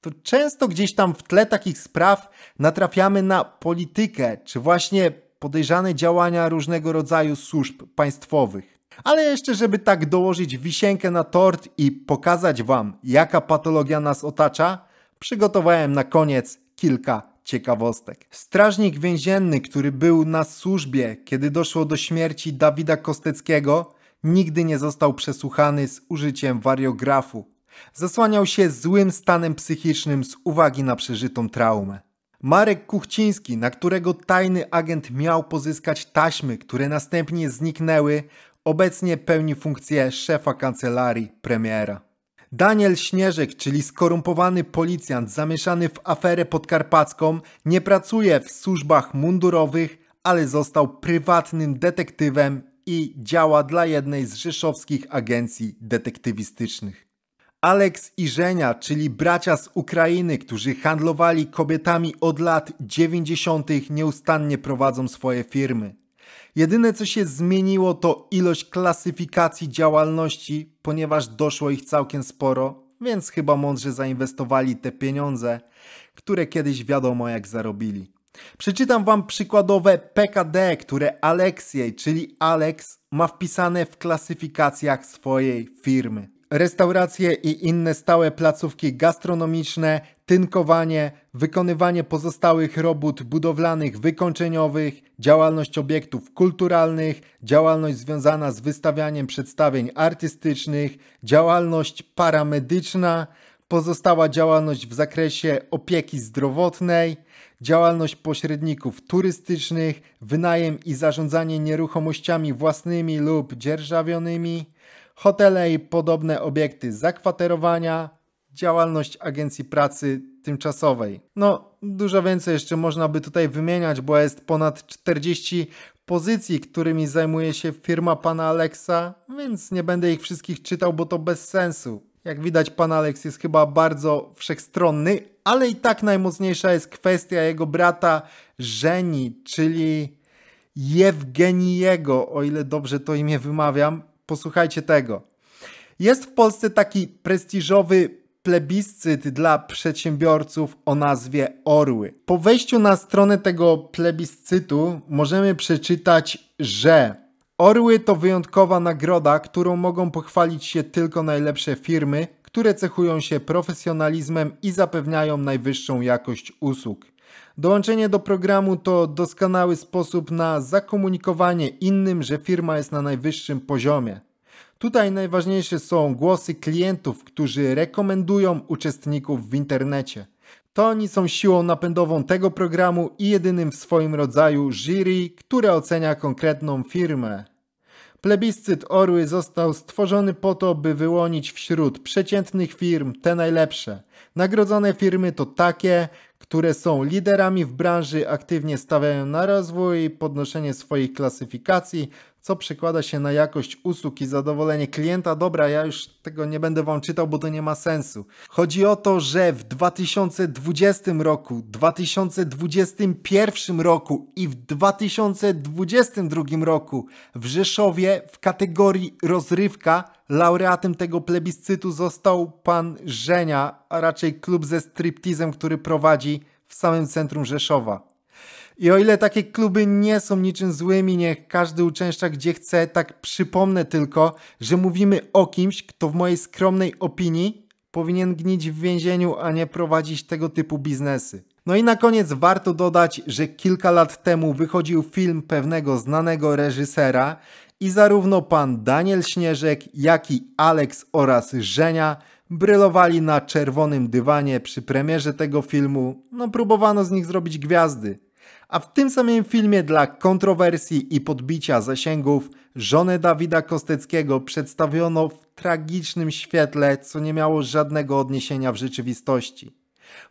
S1: to często gdzieś tam w tle takich spraw natrafiamy na politykę, czy właśnie podejrzane działania różnego rodzaju służb państwowych. Ale jeszcze, żeby tak dołożyć wisienkę na tort i pokazać Wam, jaka patologia nas otacza, przygotowałem na koniec kilka ciekawostek. Strażnik więzienny, który był na służbie, kiedy doszło do śmierci Dawida Kosteckiego, nigdy nie został przesłuchany z użyciem wariografu. Zasłaniał się złym stanem psychicznym z uwagi na przeżytą traumę. Marek Kuchciński, na którego tajny agent miał pozyskać taśmy, które następnie zniknęły, Obecnie pełni funkcję szefa kancelarii premiera. Daniel Śnieżek, czyli skorumpowany policjant zamieszany w aferę podkarpacką, nie pracuje w służbach mundurowych, ale został prywatnym detektywem i działa dla jednej z rzeszowskich agencji detektywistycznych. Aleks i Żenia, czyli bracia z Ukrainy, którzy handlowali kobietami od lat 90., nieustannie prowadzą swoje firmy. Jedyne co się zmieniło to ilość klasyfikacji działalności, ponieważ doszło ich całkiem sporo, więc chyba mądrze zainwestowali te pieniądze, które kiedyś wiadomo jak zarobili. Przeczytam Wam przykładowe PKD, które Aleksiej, czyli Alex, ma wpisane w klasyfikacjach swojej firmy restauracje i inne stałe placówki gastronomiczne, tynkowanie, wykonywanie pozostałych robót budowlanych, wykończeniowych, działalność obiektów kulturalnych, działalność związana z wystawianiem przedstawień artystycznych, działalność paramedyczna, pozostała działalność w zakresie opieki zdrowotnej, działalność pośredników turystycznych, wynajem i zarządzanie nieruchomościami własnymi lub dzierżawionymi hotele i podobne obiekty zakwaterowania, działalność agencji pracy tymczasowej. No, dużo więcej jeszcze można by tutaj wymieniać, bo jest ponad 40 pozycji, którymi zajmuje się firma pana Alexa, więc nie będę ich wszystkich czytał, bo to bez sensu. Jak widać, pan Alex jest chyba bardzo wszechstronny, ale i tak najmocniejsza jest kwestia jego brata Żeni, czyli Jewgeniego, o ile dobrze to imię wymawiam. Posłuchajcie tego. Jest w Polsce taki prestiżowy plebiscyt dla przedsiębiorców o nazwie Orły. Po wejściu na stronę tego plebiscytu możemy przeczytać, że Orły to wyjątkowa nagroda, którą mogą pochwalić się tylko najlepsze firmy, które cechują się profesjonalizmem i zapewniają najwyższą jakość usług. Dołączenie do programu to doskonały sposób na zakomunikowanie innym, że firma jest na najwyższym poziomie. Tutaj najważniejsze są głosy klientów, którzy rekomendują uczestników w internecie. To oni są siłą napędową tego programu i jedynym w swoim rodzaju jury, które ocenia konkretną firmę. Plebiscyt Orły został stworzony po to, by wyłonić wśród przeciętnych firm te najlepsze. Nagrodzone firmy to takie, które są liderami w branży, aktywnie stawiają na rozwój, podnoszenie swoich klasyfikacji, co przekłada się na jakość usług i zadowolenie klienta. Dobra, ja już tego nie będę Wam czytał, bo to nie ma sensu. Chodzi o to, że w 2020 roku, 2021 roku i w 2022 roku w Rzeszowie w kategorii rozrywka Laureatem tego plebiscytu został pan Żenia, a raczej klub ze striptizem, który prowadzi w samym centrum Rzeszowa. I o ile takie kluby nie są niczym złymi, niech każdy uczęszcza gdzie chce, tak przypomnę tylko, że mówimy o kimś, kto w mojej skromnej opinii powinien gnić w więzieniu, a nie prowadzić tego typu biznesy. No i na koniec warto dodać, że kilka lat temu wychodził film pewnego znanego reżysera i zarówno pan Daniel Śnieżek, jak i Alex oraz Żenia brylowali na czerwonym dywanie przy premierze tego filmu. No próbowano z nich zrobić gwiazdy a w tym samym filmie dla kontrowersji i podbicia zasięgów żonę Dawida Kosteckiego przedstawiono w tragicznym świetle, co nie miało żadnego odniesienia w rzeczywistości.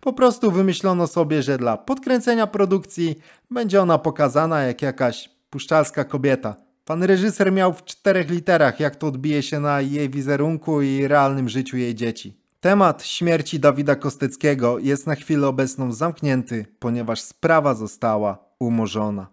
S1: Po prostu wymyślono sobie, że dla podkręcenia produkcji będzie ona pokazana jak jakaś puszczalska kobieta. Pan reżyser miał w czterech literach, jak to odbije się na jej wizerunku i realnym życiu jej dzieci. Temat śmierci Dawida Kostyckiego jest na chwilę obecną zamknięty, ponieważ sprawa została umorzona.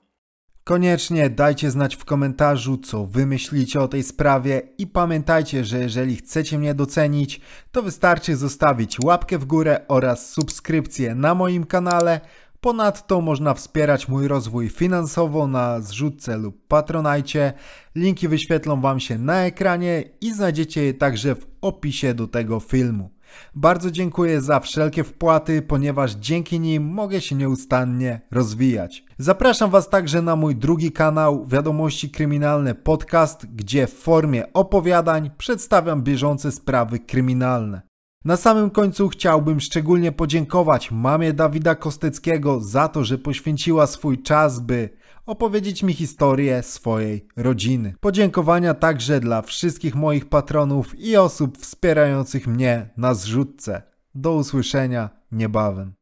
S1: Koniecznie dajcie znać w komentarzu, co wy myślicie o tej sprawie i pamiętajcie, że jeżeli chcecie mnie docenić, to wystarczy zostawić łapkę w górę oraz subskrypcję na moim kanale. Ponadto można wspierać mój rozwój finansowo na zrzutce lub patronajcie. Linki wyświetlą wam się na ekranie i znajdziecie je także w opisie do tego filmu. Bardzo dziękuję za wszelkie wpłaty, ponieważ dzięki nim mogę się nieustannie rozwijać. Zapraszam Was także na mój drugi kanał Wiadomości Kryminalne Podcast, gdzie w formie opowiadań przedstawiam bieżące sprawy kryminalne. Na samym końcu chciałbym szczególnie podziękować mamie Dawida Kosteckiego za to, że poświęciła swój czas, by opowiedzieć mi historię swojej rodziny. Podziękowania także dla wszystkich moich patronów i osób wspierających mnie na zrzutce. Do usłyszenia niebawem.